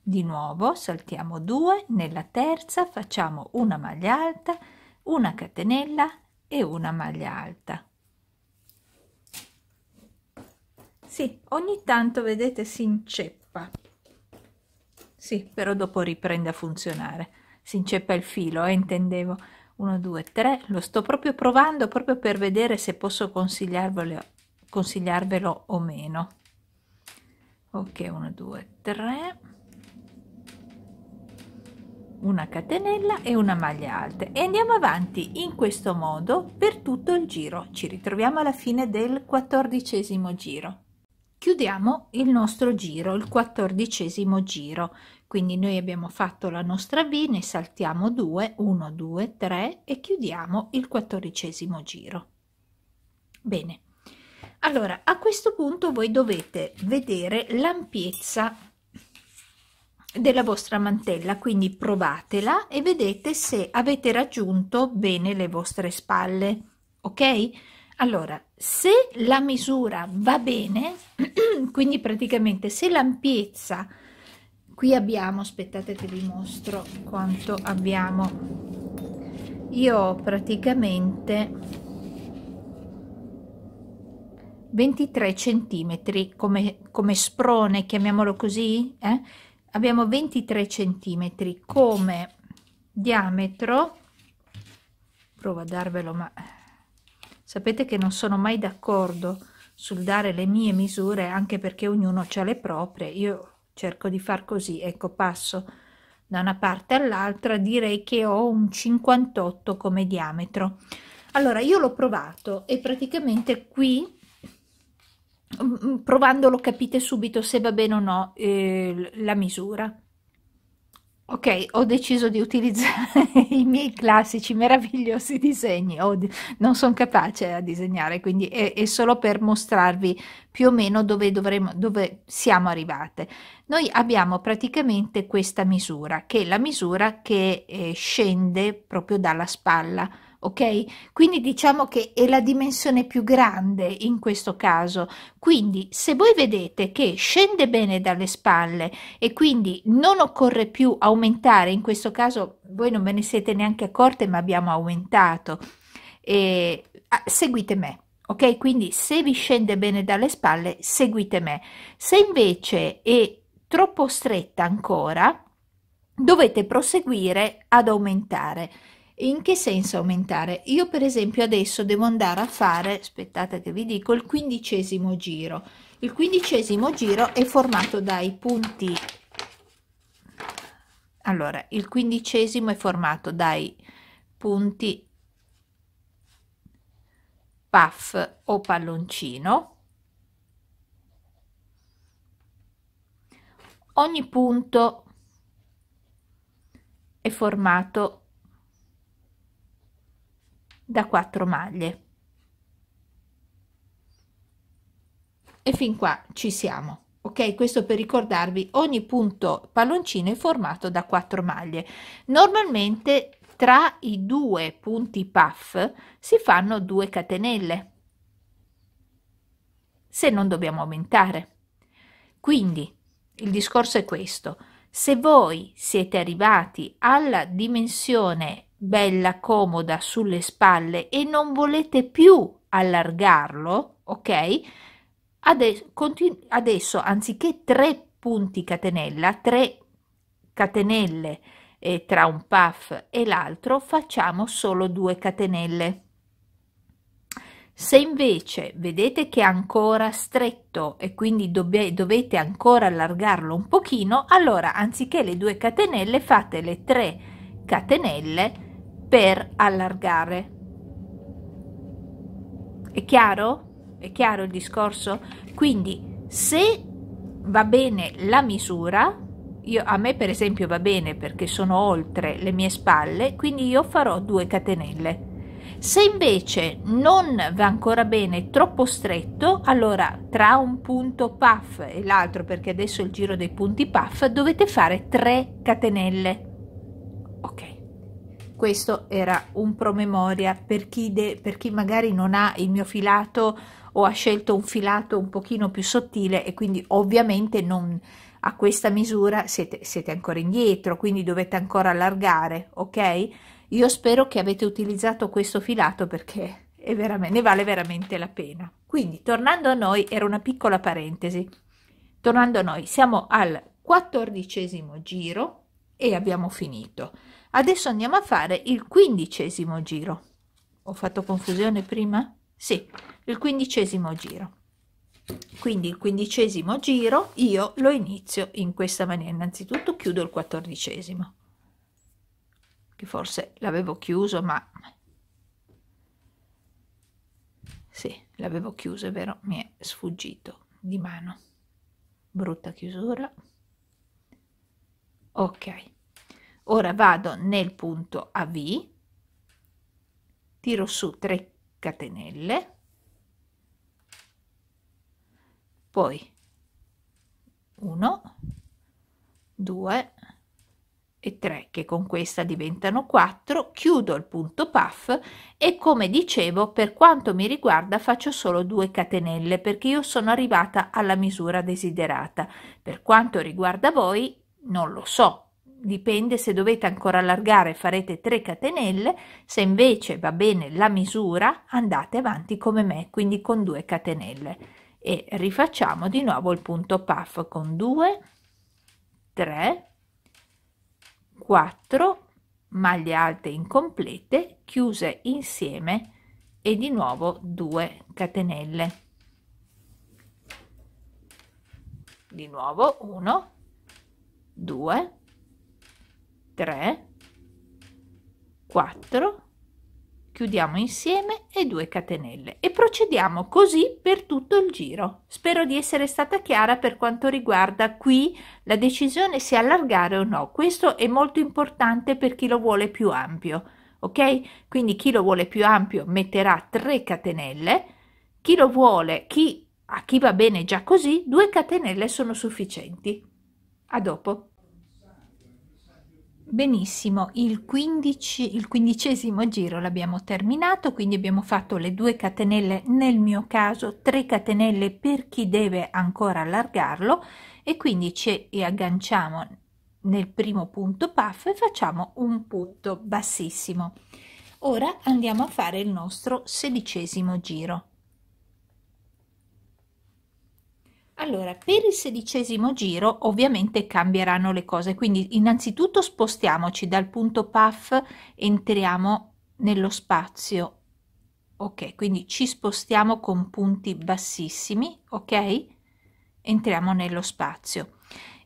Di nuovo saltiamo 2, nella terza facciamo una maglia alta, una catenella e una maglia alta. Sì, ogni tanto vedete si inceppa. Sì, però dopo riprende a funzionare si inceppa il filo, eh, intendevo. 1, 2, 3, lo sto proprio provando proprio per vedere se posso consigliarvelo, consigliarvelo o meno. Ok, 1, 2, 3, una catenella e una maglia alta. e andiamo avanti in questo modo per tutto il giro. Ci ritroviamo alla fine del quattordicesimo giro. Chiudiamo il nostro giro, il quattordicesimo giro quindi noi abbiamo fatto la nostra v ne saltiamo 2 1 2 3 e chiudiamo il quattordicesimo giro bene allora a questo punto voi dovete vedere l'ampiezza della vostra mantella quindi provatela e vedete se avete raggiunto bene le vostre spalle ok allora se la misura va bene quindi praticamente se l'ampiezza qui abbiamo aspettate che vi mostro quanto abbiamo io praticamente 23 centimetri come come sprone chiamiamolo così eh? abbiamo 23 centimetri come diametro provo a darvelo ma sapete che non sono mai d'accordo sul dare le mie misure anche perché ognuno ha le proprie io cerco di far così, ecco passo da una parte all'altra, direi che ho un 58 come diametro. Allora io l'ho provato e praticamente qui mm, mm, provandolo capite subito se va bene o no eh, la misura. Ok, ho deciso di utilizzare i miei classici meravigliosi disegni, oh, non sono capace a disegnare, quindi è, è, solo per mostrarvi più o meno dove, dovremo, dove siamo arrivate. Noi abbiamo praticamente questa misura, che è la misura che eh, scende proprio dalla spalla, ok? Quindi diciamo che è la dimensione più grande in questo caso. Quindi se voi vedete che scende bene dalle spalle e quindi non occorre più aumentare, in questo caso voi non ve ne siete neanche accorte ma abbiamo aumentato, e, ah, seguite me. Ok, quindi se vi scende bene dalle spalle, seguite me. Se invece è troppo stretta ancora, dovete proseguire ad aumentare. In che senso aumentare? Io per esempio adesso devo andare a fare, aspettate che vi dico, il quindicesimo giro. Il quindicesimo giro è formato dai punti, allora il quindicesimo è formato dai punti puff o palloncino. Ogni punto è formato da 4 maglie e fin qua ci siamo ok questo per ricordarvi ogni punto palloncino è formato da 4 maglie normalmente tra i due punti puff si fanno due catenelle se non dobbiamo aumentare quindi il discorso è questo se voi siete arrivati alla dimensione bella comoda sulle spalle e non volete più allargarlo, ok? Adesso, continu- adesso anziché tre punti catenella, tre catenelle eh, tra un puff e l'altro, facciamo solo due catenelle. Se invece vedete che è ancora stretto e quindi dove, dovete ancora allargarlo un pochino, allora anziché le due catenelle fate le tre catenelle per allargare. È chiaro? È chiaro il discorso? Quindi se va bene la misura, io, a me per esempio va bene perché sono oltre le mie spalle, quindi io farò due catenelle. Se invece non va ancora bene, troppo stretto, allora tra un punto puff e l'altro, perché adesso è il giro dei punti puff, dovete fare 3 catenelle. Ok questo era un promemoria per chi, de, per chi magari non ha il mio filato o ha scelto un filato un pochino più sottile e quindi ovviamente non a questa misura siete, siete ancora indietro quindi dovete ancora allargare ok io spero che avete utilizzato questo filato perché è veramente, ne vale veramente la pena quindi tornando a noi era una piccola parentesi tornando a noi siamo al quattordicesimo giro e abbiamo finito adesso andiamo a fare il quindicesimo giro ho fatto confusione prima sì il quindicesimo giro quindi il quindicesimo giro io lo inizio in questa maniera innanzitutto chiudo il quattordicesimo che forse l'avevo chiuso ma sì l'avevo chiuso è vero mi è sfuggito di mano brutta chiusura ok ora vado nel punto AV tiro su 3 catenelle poi 1 2 e 3 che con questa diventano 4 chiudo il punto puff e come dicevo per quanto mi riguarda faccio solo 2 catenelle perché io sono arrivata alla misura desiderata per quanto riguarda voi non lo so dipende se dovete ancora allargare farete 3 catenelle se invece va bene la misura andate avanti come me quindi con 2 catenelle e rifacciamo di nuovo il punto puff con 2 3 4 maglie alte incomplete chiuse insieme e di nuovo 2 catenelle di nuovo 1 2 3 4 chiudiamo insieme e 2 catenelle e procediamo così per tutto il giro spero di essere stata chiara per quanto riguarda qui la decisione se allargare o no questo è molto importante per chi lo vuole più ampio ok quindi chi lo vuole più ampio metterà 3 catenelle chi lo vuole chi a chi va bene già così 2 catenelle sono sufficienti a dopo Benissimo, il, 15, il quindicesimo giro l'abbiamo terminato, quindi abbiamo fatto le due catenelle nel mio caso, 3 catenelle per chi deve ancora allargarlo e quindi ci agganciamo nel primo punto puff e facciamo un punto bassissimo. Ora andiamo a fare il nostro sedicesimo giro. Allora, per il sedicesimo giro ovviamente cambieranno le cose, quindi innanzitutto spostiamoci dal punto puff, entriamo nello spazio, ok, quindi ci spostiamo con punti bassissimi, ok, entriamo nello spazio.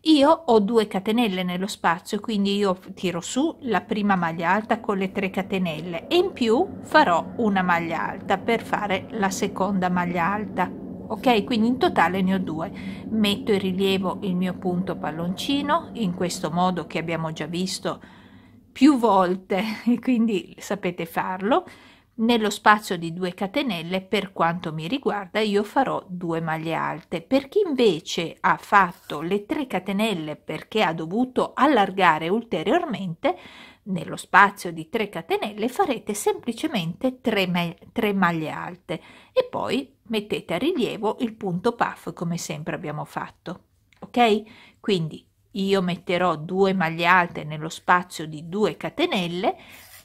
Io ho due catenelle nello spazio, quindi io tiro su la prima maglia alta con le 3 catenelle e in più farò una maglia alta per fare la seconda maglia alta ok quindi in totale ne ho due metto in rilievo il mio punto palloncino in questo modo che abbiamo già visto più volte e quindi sapete farlo nello spazio di due catenelle per quanto mi riguarda io farò due maglie alte per chi invece ha fatto le tre catenelle perché ha dovuto allargare ulteriormente nello spazio di 3 catenelle farete semplicemente 3, 3 maglie alte e poi mettete a rilievo il punto puff come sempre abbiamo fatto. Ok? Quindi io metterò due maglie alte nello spazio di 2 catenelle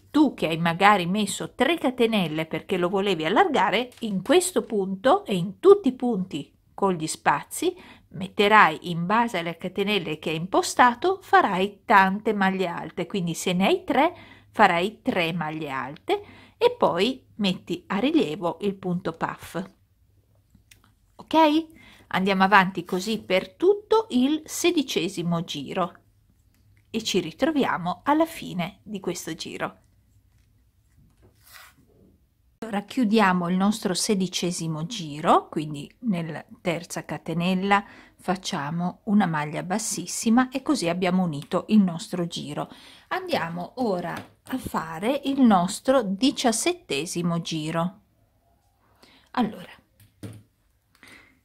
tu che hai magari messo 3 catenelle perché lo volevi allargare in questo punto e in tutti i punti con gli spazi metterai in base alle catenelle che hai impostato farai tante maglie alte quindi se ne hai 3 farai 3 maglie alte e poi metti a rilievo il punto puff ok? Andiamo avanti così per tutto il sedicesimo giro e ci ritroviamo alla fine di questo giro. Allora chiudiamo il nostro sedicesimo giro, quindi nella terza catenella facciamo una maglia bassissima e così abbiamo unito il nostro giro. Andiamo ora a fare il nostro diciassettesimo giro. Allora,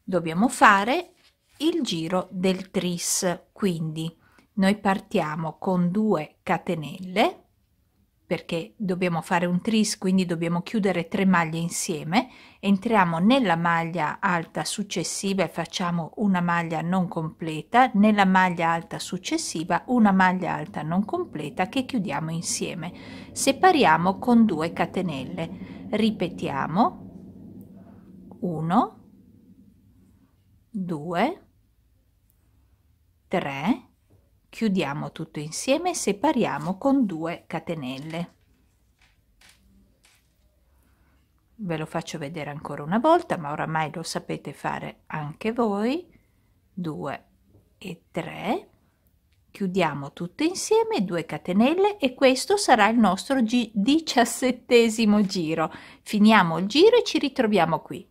dobbiamo fare il giro del tris quindi noi partiamo con 2 catenelle perché dobbiamo fare un tris quindi dobbiamo chiudere tre maglie insieme entriamo nella maglia alta successiva e facciamo una maglia non completa nella maglia alta successiva una maglia alta non completa che chiudiamo insieme separiamo con 2 catenelle ripetiamo 1 2, 3, chiudiamo tutto insieme e separiamo con 2 catenelle. Ve lo faccio vedere ancora una volta, ma oramai lo sapete fare anche voi. 2 e 3, chiudiamo tutto insieme 2 catenelle e questo sarà il nostro diciassettesimo giro finiamo il giro e ci ritroviamo qui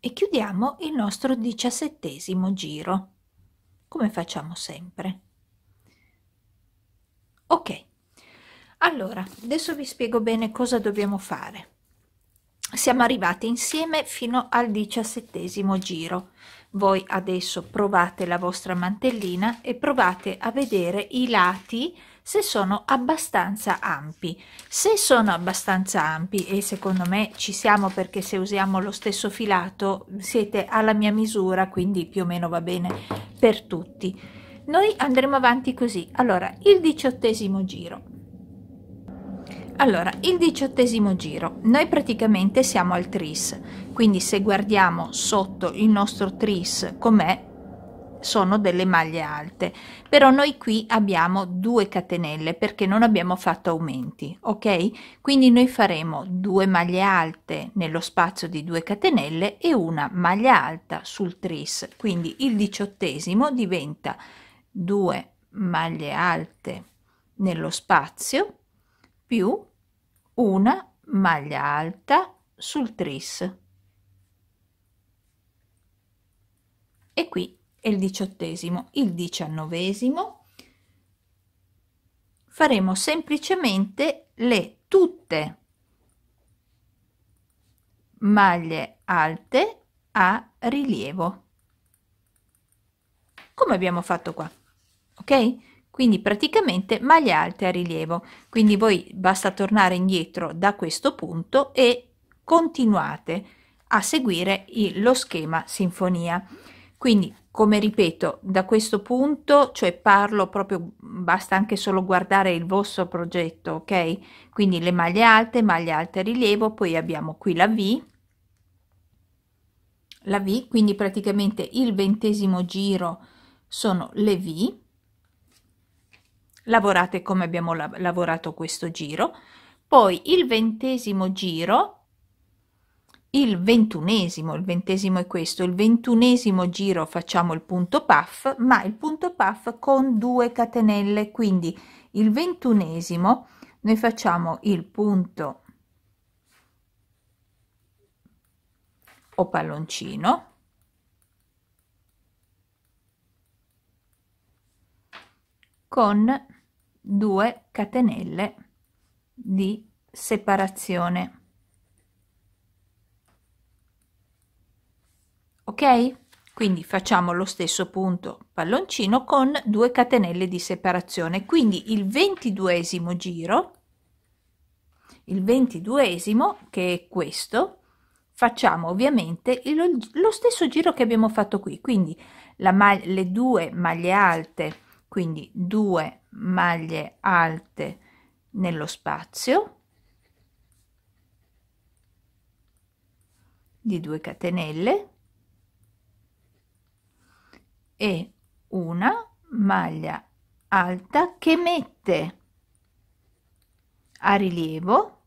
e chiudiamo il nostro diciassettesimo giro come facciamo sempre ok allora adesso vi spiego bene cosa dobbiamo fare siamo arrivati insieme fino al diciassettesimo giro voi adesso provate la vostra mantellina e provate a vedere i lati se sono abbastanza ampi. Se sono abbastanza ampi, e secondo me ci siamo perché se usiamo lo stesso filato siete alla mia misura, quindi più o meno va bene per tutti. Noi andremo avanti così. Allora, il diciottesimo giro. Allora, il diciottesimo giro, noi praticamente siamo al tris, quindi se guardiamo sotto il nostro tris com'è, sono delle maglie alte però noi qui abbiamo due catenelle perché non abbiamo fatto aumenti ok quindi noi faremo due maglie alte nello spazio di 2 catenelle e una maglia alta sul tris quindi il diciottesimo diventa 2 maglie alte nello spazio più una maglia alta sul tris e qui e il diciottesimo. Il diciannovesimo faremo semplicemente le tutte maglie alte a rilievo come abbiamo fatto qua ok quindi praticamente maglie alte a rilievo quindi voi basta tornare indietro da questo punto e continuate a seguire il, lo schema sinfonia quindi come ripeto, da questo punto, cioè parlo proprio, basta anche solo guardare il vostro progetto, ok? Quindi le maglie alte, maglie alte rilievo, poi abbiamo qui la V, la V, quindi praticamente il ventesimo giro sono le V, lavorate come abbiamo la lavorato questo giro, poi il ventesimo giro il ventunesimo, il ventesimo è questo, il ventunesimo giro facciamo il punto puff, ma il punto puff con due catenelle, quindi il ventunesimo noi facciamo il punto o palloncino, con due catenelle di separazione ok quindi facciamo lo stesso punto palloncino con 2 catenelle di separazione quindi il ventiduesimo giro il ventiduesimo che è questo facciamo ovviamente il, lo stesso giro che abbiamo fatto qui quindi la le due maglie alte quindi 2 maglie alte nello spazio di 2 catenelle e una maglia alta che mette a rilievo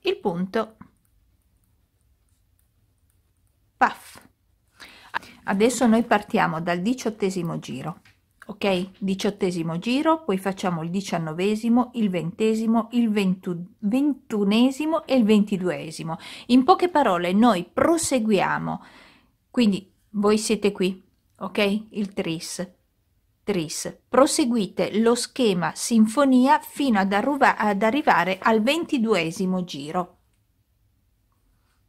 il punto puff adesso noi partiamo dal diciottesimo giro ok diciottesimo giro poi facciamo il diciannovesimo il ventesimo il ventu ventunesimo e il ventiduesimo in poche parole noi proseguiamo quindi voi siete qui, ok? Il tris. Tris. Proseguite lo schema sinfonia fino ad, ad arrivare al ventiduesimo giro.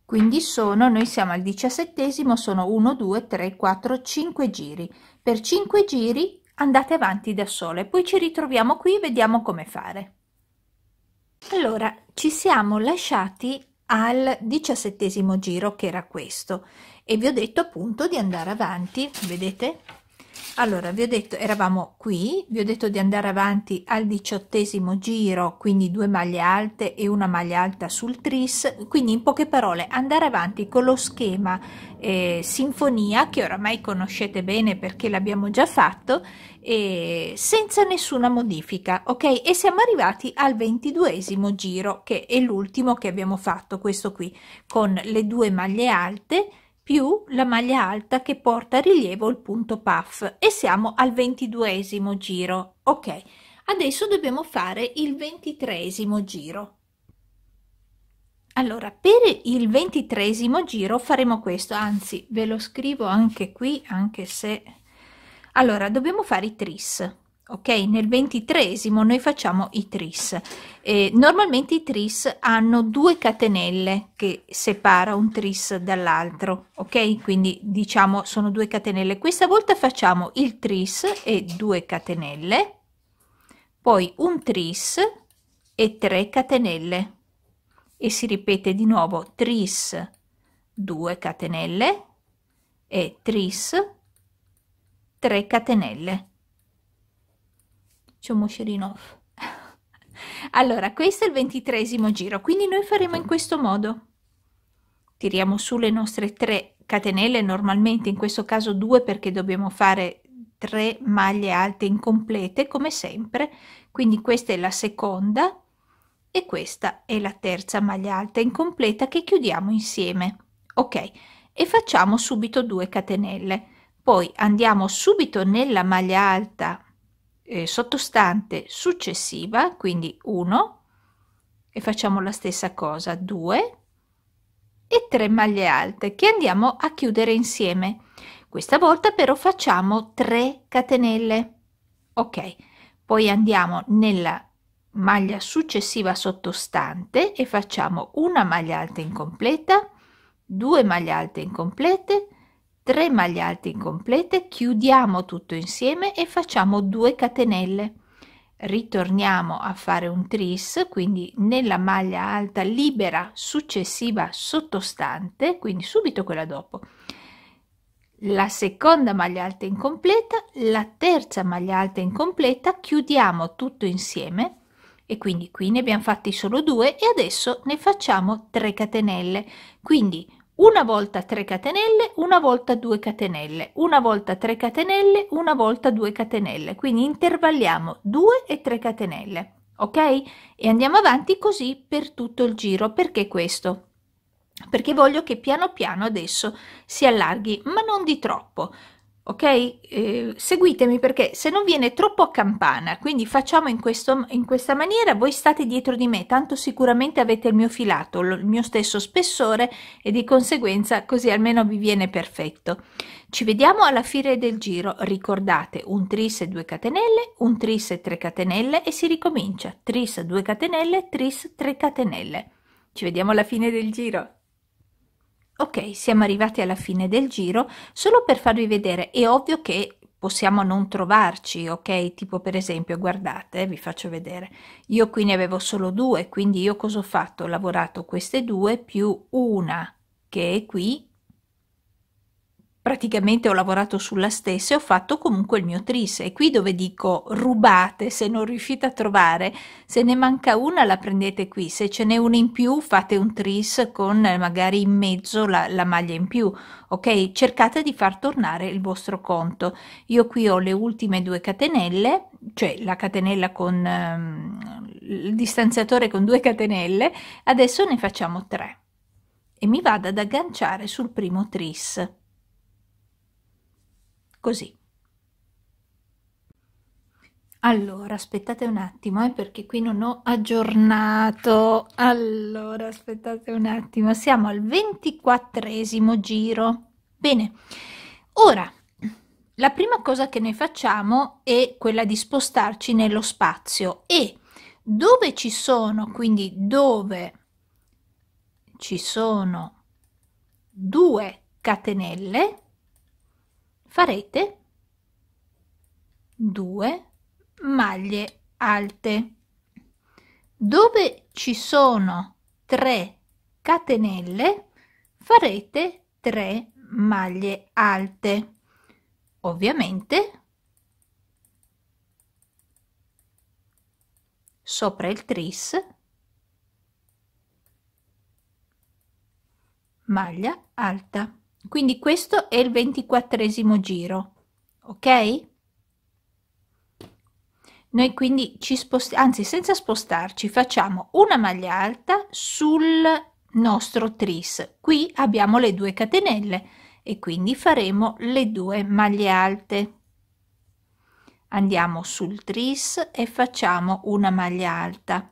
Quindi sono, noi siamo al diciassettesimo, sono 1, 2, 3, 4, 5 giri. Per 5 giri andate avanti da sole, poi ci ritroviamo qui e vediamo come fare. Allora, ci siamo lasciati al diciassettesimo giro che era questo e vi ho detto appunto di andare avanti vedete allora vi ho detto eravamo qui vi ho detto di andare avanti al diciottesimo giro quindi due maglie alte e una maglia alta sul tris quindi in poche parole andare avanti con lo schema eh, sinfonia che oramai conoscete bene perché l'abbiamo già fatto eh, senza nessuna modifica ok e siamo arrivati al ventiduesimo giro che è l'ultimo che abbiamo fatto questo qui con le due maglie alte più la maglia alta che porta a rilievo il punto puff e siamo al ventiduesimo giro ok adesso dobbiamo fare il ventitresimo giro allora per il ventitresimo giro faremo questo anzi ve lo scrivo anche qui anche se allora dobbiamo fare i tris ok? Nel ventitresimo noi facciamo i tris. Eh, normalmente i tris hanno due catenelle che separa un tris dall'altro, ok? Quindi diciamo sono due catenelle. Questa volta facciamo il tris e due catenelle, poi un tris e 3 catenelle e si ripete di nuovo tris 2 catenelle e tris 3 catenelle Shomosherinov. allora, questo è il ventitresimo giro, quindi noi faremo in questo modo. Tiriamo su le nostre 3 catenelle, normalmente in questo caso 2 perché dobbiamo fare 3 maglie alte incomplete come sempre, quindi questa è la seconda e questa è la terza maglia alta incompleta che chiudiamo insieme. Ok, e facciamo subito 2 catenelle. Poi andiamo subito nella maglia alta eh, sottostante successiva, quindi 1, e facciamo la stessa cosa, 2 e 3 maglie alte che andiamo a chiudere insieme. Questa volta però facciamo 3 catenelle. Ok, poi andiamo nella maglia successiva sottostante e facciamo una maglia alta incompleta, due maglie alte incomplete, 3 maglie alte incomplete, chiudiamo tutto insieme e facciamo 2 catenelle. Ritorniamo a fare un tris, quindi nella maglia alta libera successiva sottostante, quindi subito quella dopo. La seconda maglia alta incompleta, la terza maglia alta incompleta, chiudiamo tutto insieme e quindi qui ne abbiamo fatti solo due e adesso ne facciamo 3 catenelle. Quindi una volta 3 catenelle, una volta 2 catenelle, una volta 3 catenelle, una volta 2 catenelle, quindi intervalliamo 2 e 3 catenelle, ok? E andiamo avanti così per tutto il giro, perché questo? Perché voglio che piano piano adesso si allarghi, ma non di troppo, ok? Eh, seguitemi perché se non viene troppo a campana, quindi facciamo in, questo, in questa maniera, voi state dietro di me, tanto sicuramente avete il mio filato, lo, il mio stesso spessore e di conseguenza così almeno vi viene perfetto. Ci vediamo alla fine del giro, ricordate un tris e 2 catenelle, un tris e 3 catenelle e si ricomincia, tris 2 catenelle, tris 3 catenelle. Ci vediamo alla fine del giro. Ok, siamo arrivati alla fine del giro, solo per farvi vedere, è ovvio che possiamo non trovarci, ok? Tipo per esempio, guardate, eh, vi faccio vedere, io qui ne avevo solo due, quindi io cosa ho fatto? Ho lavorato queste due più una che è qui praticamente ho lavorato sulla stessa e ho fatto comunque il mio tris. E qui dove dico rubate, se non riuscite a trovare, se ne manca una la prendete qui, se ce n'è una in più fate un tris con magari in mezzo la, la maglia in più, ok? Cercate di far tornare il vostro conto. Io qui ho le ultime due catenelle, cioè la catenella con ehm, il distanziatore con due catenelle, adesso ne facciamo tre e mi vado ad agganciare sul primo tris così. Allora, aspettate un attimo, eh, perché qui non ho aggiornato. Allora, aspettate un attimo, siamo al ventiquattresimo giro. Bene, ora la prima cosa che ne facciamo è quella di spostarci nello spazio e dove ci sono, quindi dove ci sono due catenelle, farete due maglie alte dove ci sono 3 catenelle farete 3 maglie alte ovviamente sopra il tris maglia alta quindi questo è il ventiquattresimo giro, ok? Noi quindi ci spostiamo, anzi senza spostarci, facciamo una maglia alta sul nostro tris. Qui abbiamo le due catenelle e quindi faremo le due maglie alte. Andiamo sul tris e facciamo una maglia alta.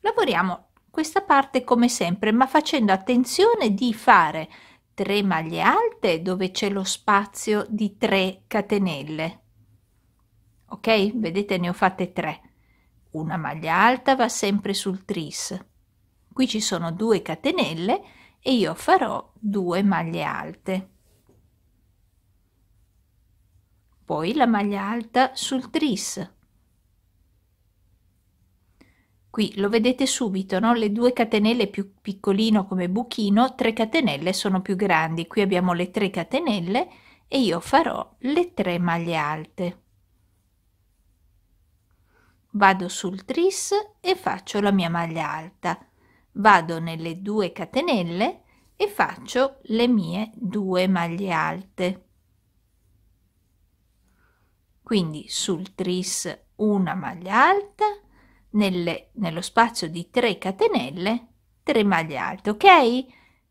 Lavoriamo questa parte come sempre, ma facendo attenzione di fare 3 maglie alte dove c'è lo spazio di 3 catenelle ok vedete ne ho fatte 3 una maglia alta va sempre sul tris qui ci sono 2 catenelle e io farò 2 maglie alte poi la maglia alta sul tris Qui lo vedete subito, no? le due catenelle più piccolino come buchino, tre catenelle sono più grandi. Qui abbiamo le tre catenelle e io farò le tre maglie alte. Vado sul tris e faccio la mia maglia alta. Vado nelle due catenelle e faccio le mie due maglie alte. Quindi sul tris una maglia alta nelle, nello spazio di 3 catenelle 3 maglie alte, ok?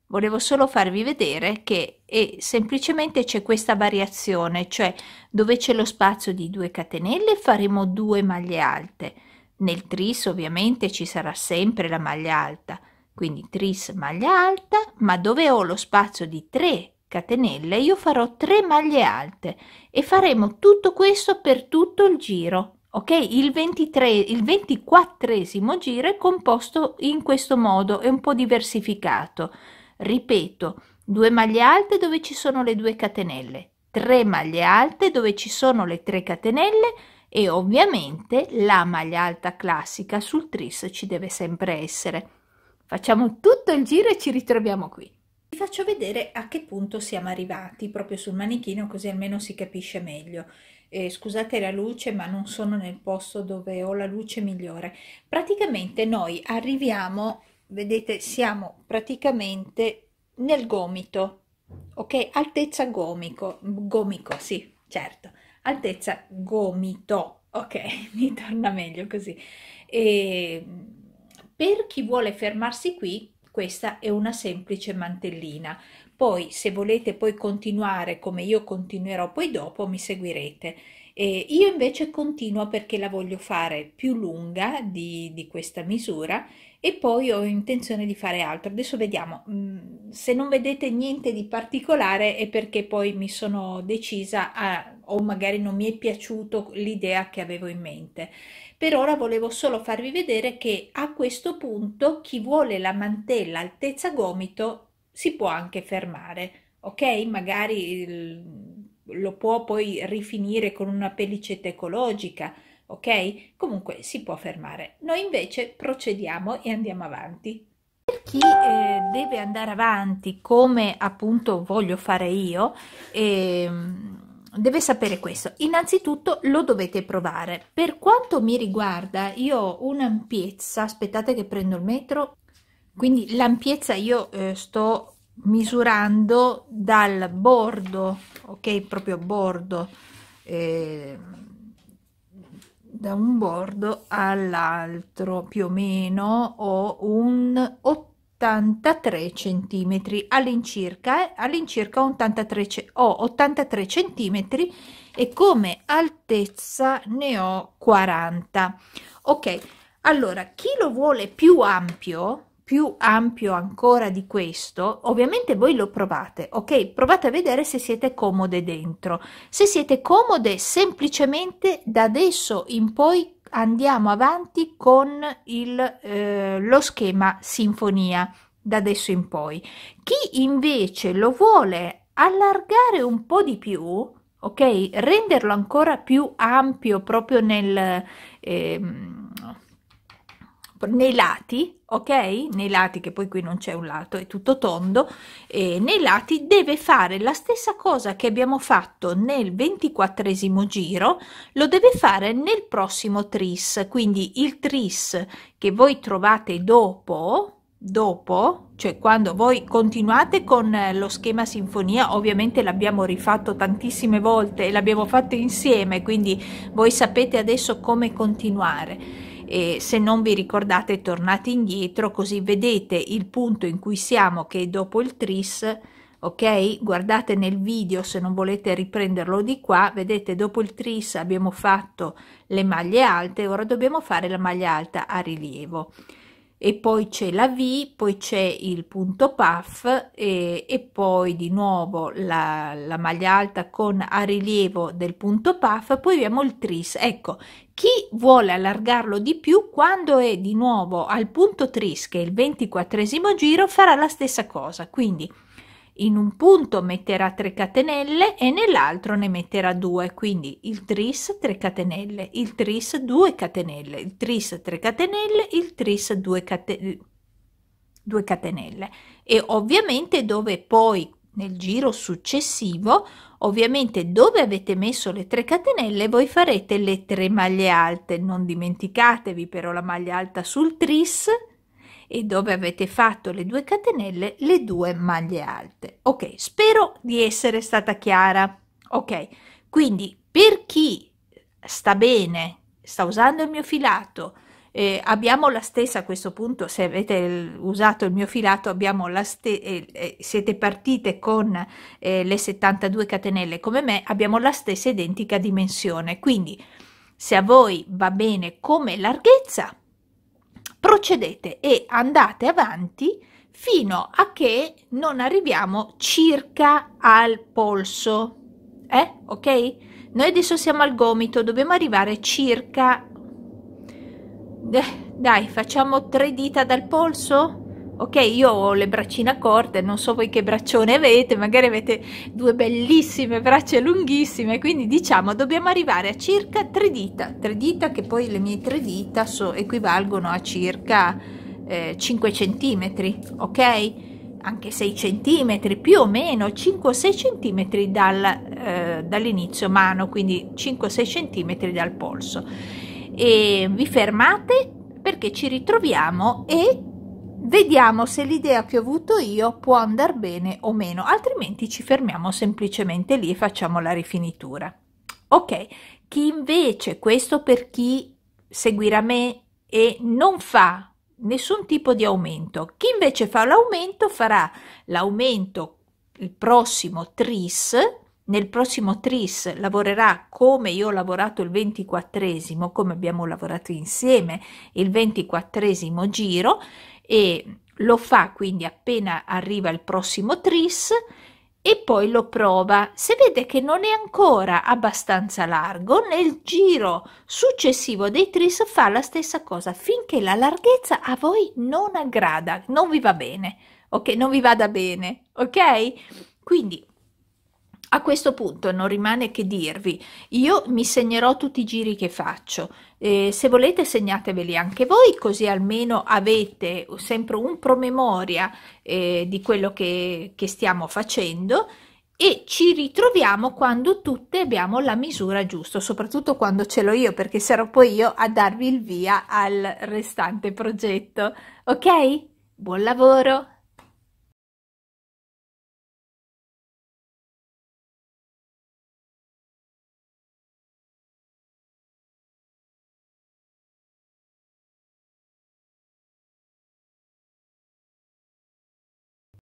Volevo solo farvi vedere che e semplicemente c'è questa variazione, cioè dove c'è lo spazio di 2 catenelle faremo 2 maglie alte. Nel tris ovviamente ci sarà sempre la maglia alta, quindi tris maglia alta, ma dove ho lo spazio di 3 catenelle io farò 3 maglie alte e faremo tutto questo per tutto il giro. Ok, il, 23, il 24 giro è composto in questo modo, è un po' diversificato. Ripeto, due maglie alte dove ci sono le due catenelle, tre maglie alte dove ci sono le 3 catenelle e ovviamente la maglia alta classica sul tris ci deve sempre essere. Facciamo tutto il giro e ci ritroviamo qui. Vi faccio vedere a che punto siamo arrivati proprio sul manichino così almeno si capisce meglio eh, scusate la luce ma non sono nel posto dove ho la luce migliore praticamente noi arriviamo vedete siamo praticamente nel gomito ok altezza gomico gomico sì certo altezza gomito ok mi torna meglio così e ehm, per chi vuole fermarsi qui questa è una semplice mantellina poi se volete poi continuare come io continuerò poi dopo mi seguirete. Eh, io invece continuo perché la voglio fare più lunga di, di, questa misura e poi ho intenzione di fare altro. Adesso vediamo, mm, se non vedete niente di particolare è perché poi mi sono decisa a, o magari non mi è piaciuto l'idea che avevo in mente. Per ora volevo solo farvi vedere che a questo punto chi vuole la mantella altezza gomito si può anche fermare, ok? Magari il, lo può poi rifinire con una pellicetta ecologica, ok? Comunque si può fermare. Noi invece procediamo e andiamo avanti. Per chi eh, deve andare avanti come appunto voglio fare io, eh, deve sapere questo. Innanzitutto lo dovete provare. Per quanto mi riguarda, io ho un'ampiezza, aspettate che prendo il metro, quindi l'ampiezza io eh, sto misurando dal bordo ok proprio bordo eh, da un bordo all'altro più o meno ho un 83 centimetri all'incirca eh, all'incirca 83 ho 83 centimetri e come altezza ne ho 40 ok allora chi lo vuole più ampio più ampio ancora di questo, ovviamente voi lo provate, ok? Provate a vedere se siete comode dentro. Se siete comode, semplicemente da adesso in poi andiamo avanti con il, eh, lo schema sinfonia da adesso in poi. Chi invece lo vuole allargare un po' di più, ok? Renderlo ancora più ampio proprio nel, eh, nei lati, ok? Nei lati, che poi qui non c'è un lato, è tutto tondo, e nei lati deve fare la stessa cosa che abbiamo fatto nel ventiquattresimo giro, lo deve fare nel prossimo tris, quindi il tris che voi trovate dopo, dopo, cioè quando voi continuate con eh, lo schema sinfonia, ovviamente l'abbiamo rifatto tantissime volte e l'abbiamo fatto insieme, quindi voi sapete adesso come continuare e se non vi ricordate tornate indietro così vedete il punto in cui siamo che è dopo il tris ok guardate nel video se non volete riprenderlo di qua vedete dopo il tris abbiamo fatto le maglie alte ora dobbiamo fare la maglia alta a rilievo e poi c'è la V, poi c'è il punto puff e, e poi di nuovo la, la, maglia alta con a rilievo del punto puff, poi abbiamo il tris. Ecco, chi vuole allargarlo di più quando è di nuovo al punto tris, che è il ventiquattresimo giro, farà la stessa cosa. Quindi in un punto metterà 3 catenelle e nell'altro ne metterà 2, quindi il tris 3 catenelle, il tris 2 catenelle, il tris 3 catenelle, il tris 2 catenelle. 2 catenelle e ovviamente dove poi nel giro successivo Ovviamente dove avete messo le 3 catenelle voi farete le 3 maglie alte, non dimenticatevi però la maglia alta sul tris e dove avete fatto le 2 catenelle le 2 maglie alte. Ok, spero di essere stata chiara. Ok, quindi per chi sta bene, sta usando il mio filato, eh, abbiamo la stessa a questo punto, se avete usato il mio filato, abbiamo la ste- eh, siete partite con eh, le 72 catenelle come me, abbiamo la stessa identica dimensione. Quindi se a voi va bene come larghezza, procedete e andate avanti fino a che non arriviamo circa al polso. Eh? Ok? Noi adesso siamo al gomito, dobbiamo arrivare circa dai, facciamo tre dita dal polso? Ok, io ho le braccine corte, non so voi che braccione avete, magari avete due bellissime braccia lunghissime, quindi diciamo dobbiamo arrivare a circa tre dita, tre dita che poi le mie tre dita so, equivalgono a circa eh, 5 centimetri, ok? Anche 6 centimetri, più o meno 5-6 centimetri dal, eh, dall'inizio mano, quindi 5-6 centimetri dal polso e vi fermate perché ci ritroviamo e vediamo se l'idea che ho avuto io può andare bene o meno, altrimenti ci fermiamo semplicemente lì e facciamo la rifinitura. Ok, chi invece, questo per chi seguirà me e non fa nessun tipo di aumento, chi invece fa l'aumento farà l'aumento il prossimo tris nel prossimo tris lavorerà come io ho lavorato il ventiquattresimo, come abbiamo lavorato insieme il ventiquattresimo giro e lo fa quindi appena arriva il prossimo tris e poi lo prova. Se vede che non è ancora abbastanza largo, nel giro successivo dei tris fa la stessa cosa finché la larghezza a voi non aggrada, non vi va bene, ok? Non vi vada bene, ok? Quindi a questo punto non rimane che dirvi, io mi segnerò tutti i giri che faccio, eh, se volete segnateveli anche voi così almeno avete sempre un promemoria eh, di quello che, che stiamo facendo e ci ritroviamo quando tutte abbiamo la misura giusta, soprattutto quando ce l'ho io perché sarò poi io a darvi il via al restante progetto. Ok? Buon lavoro!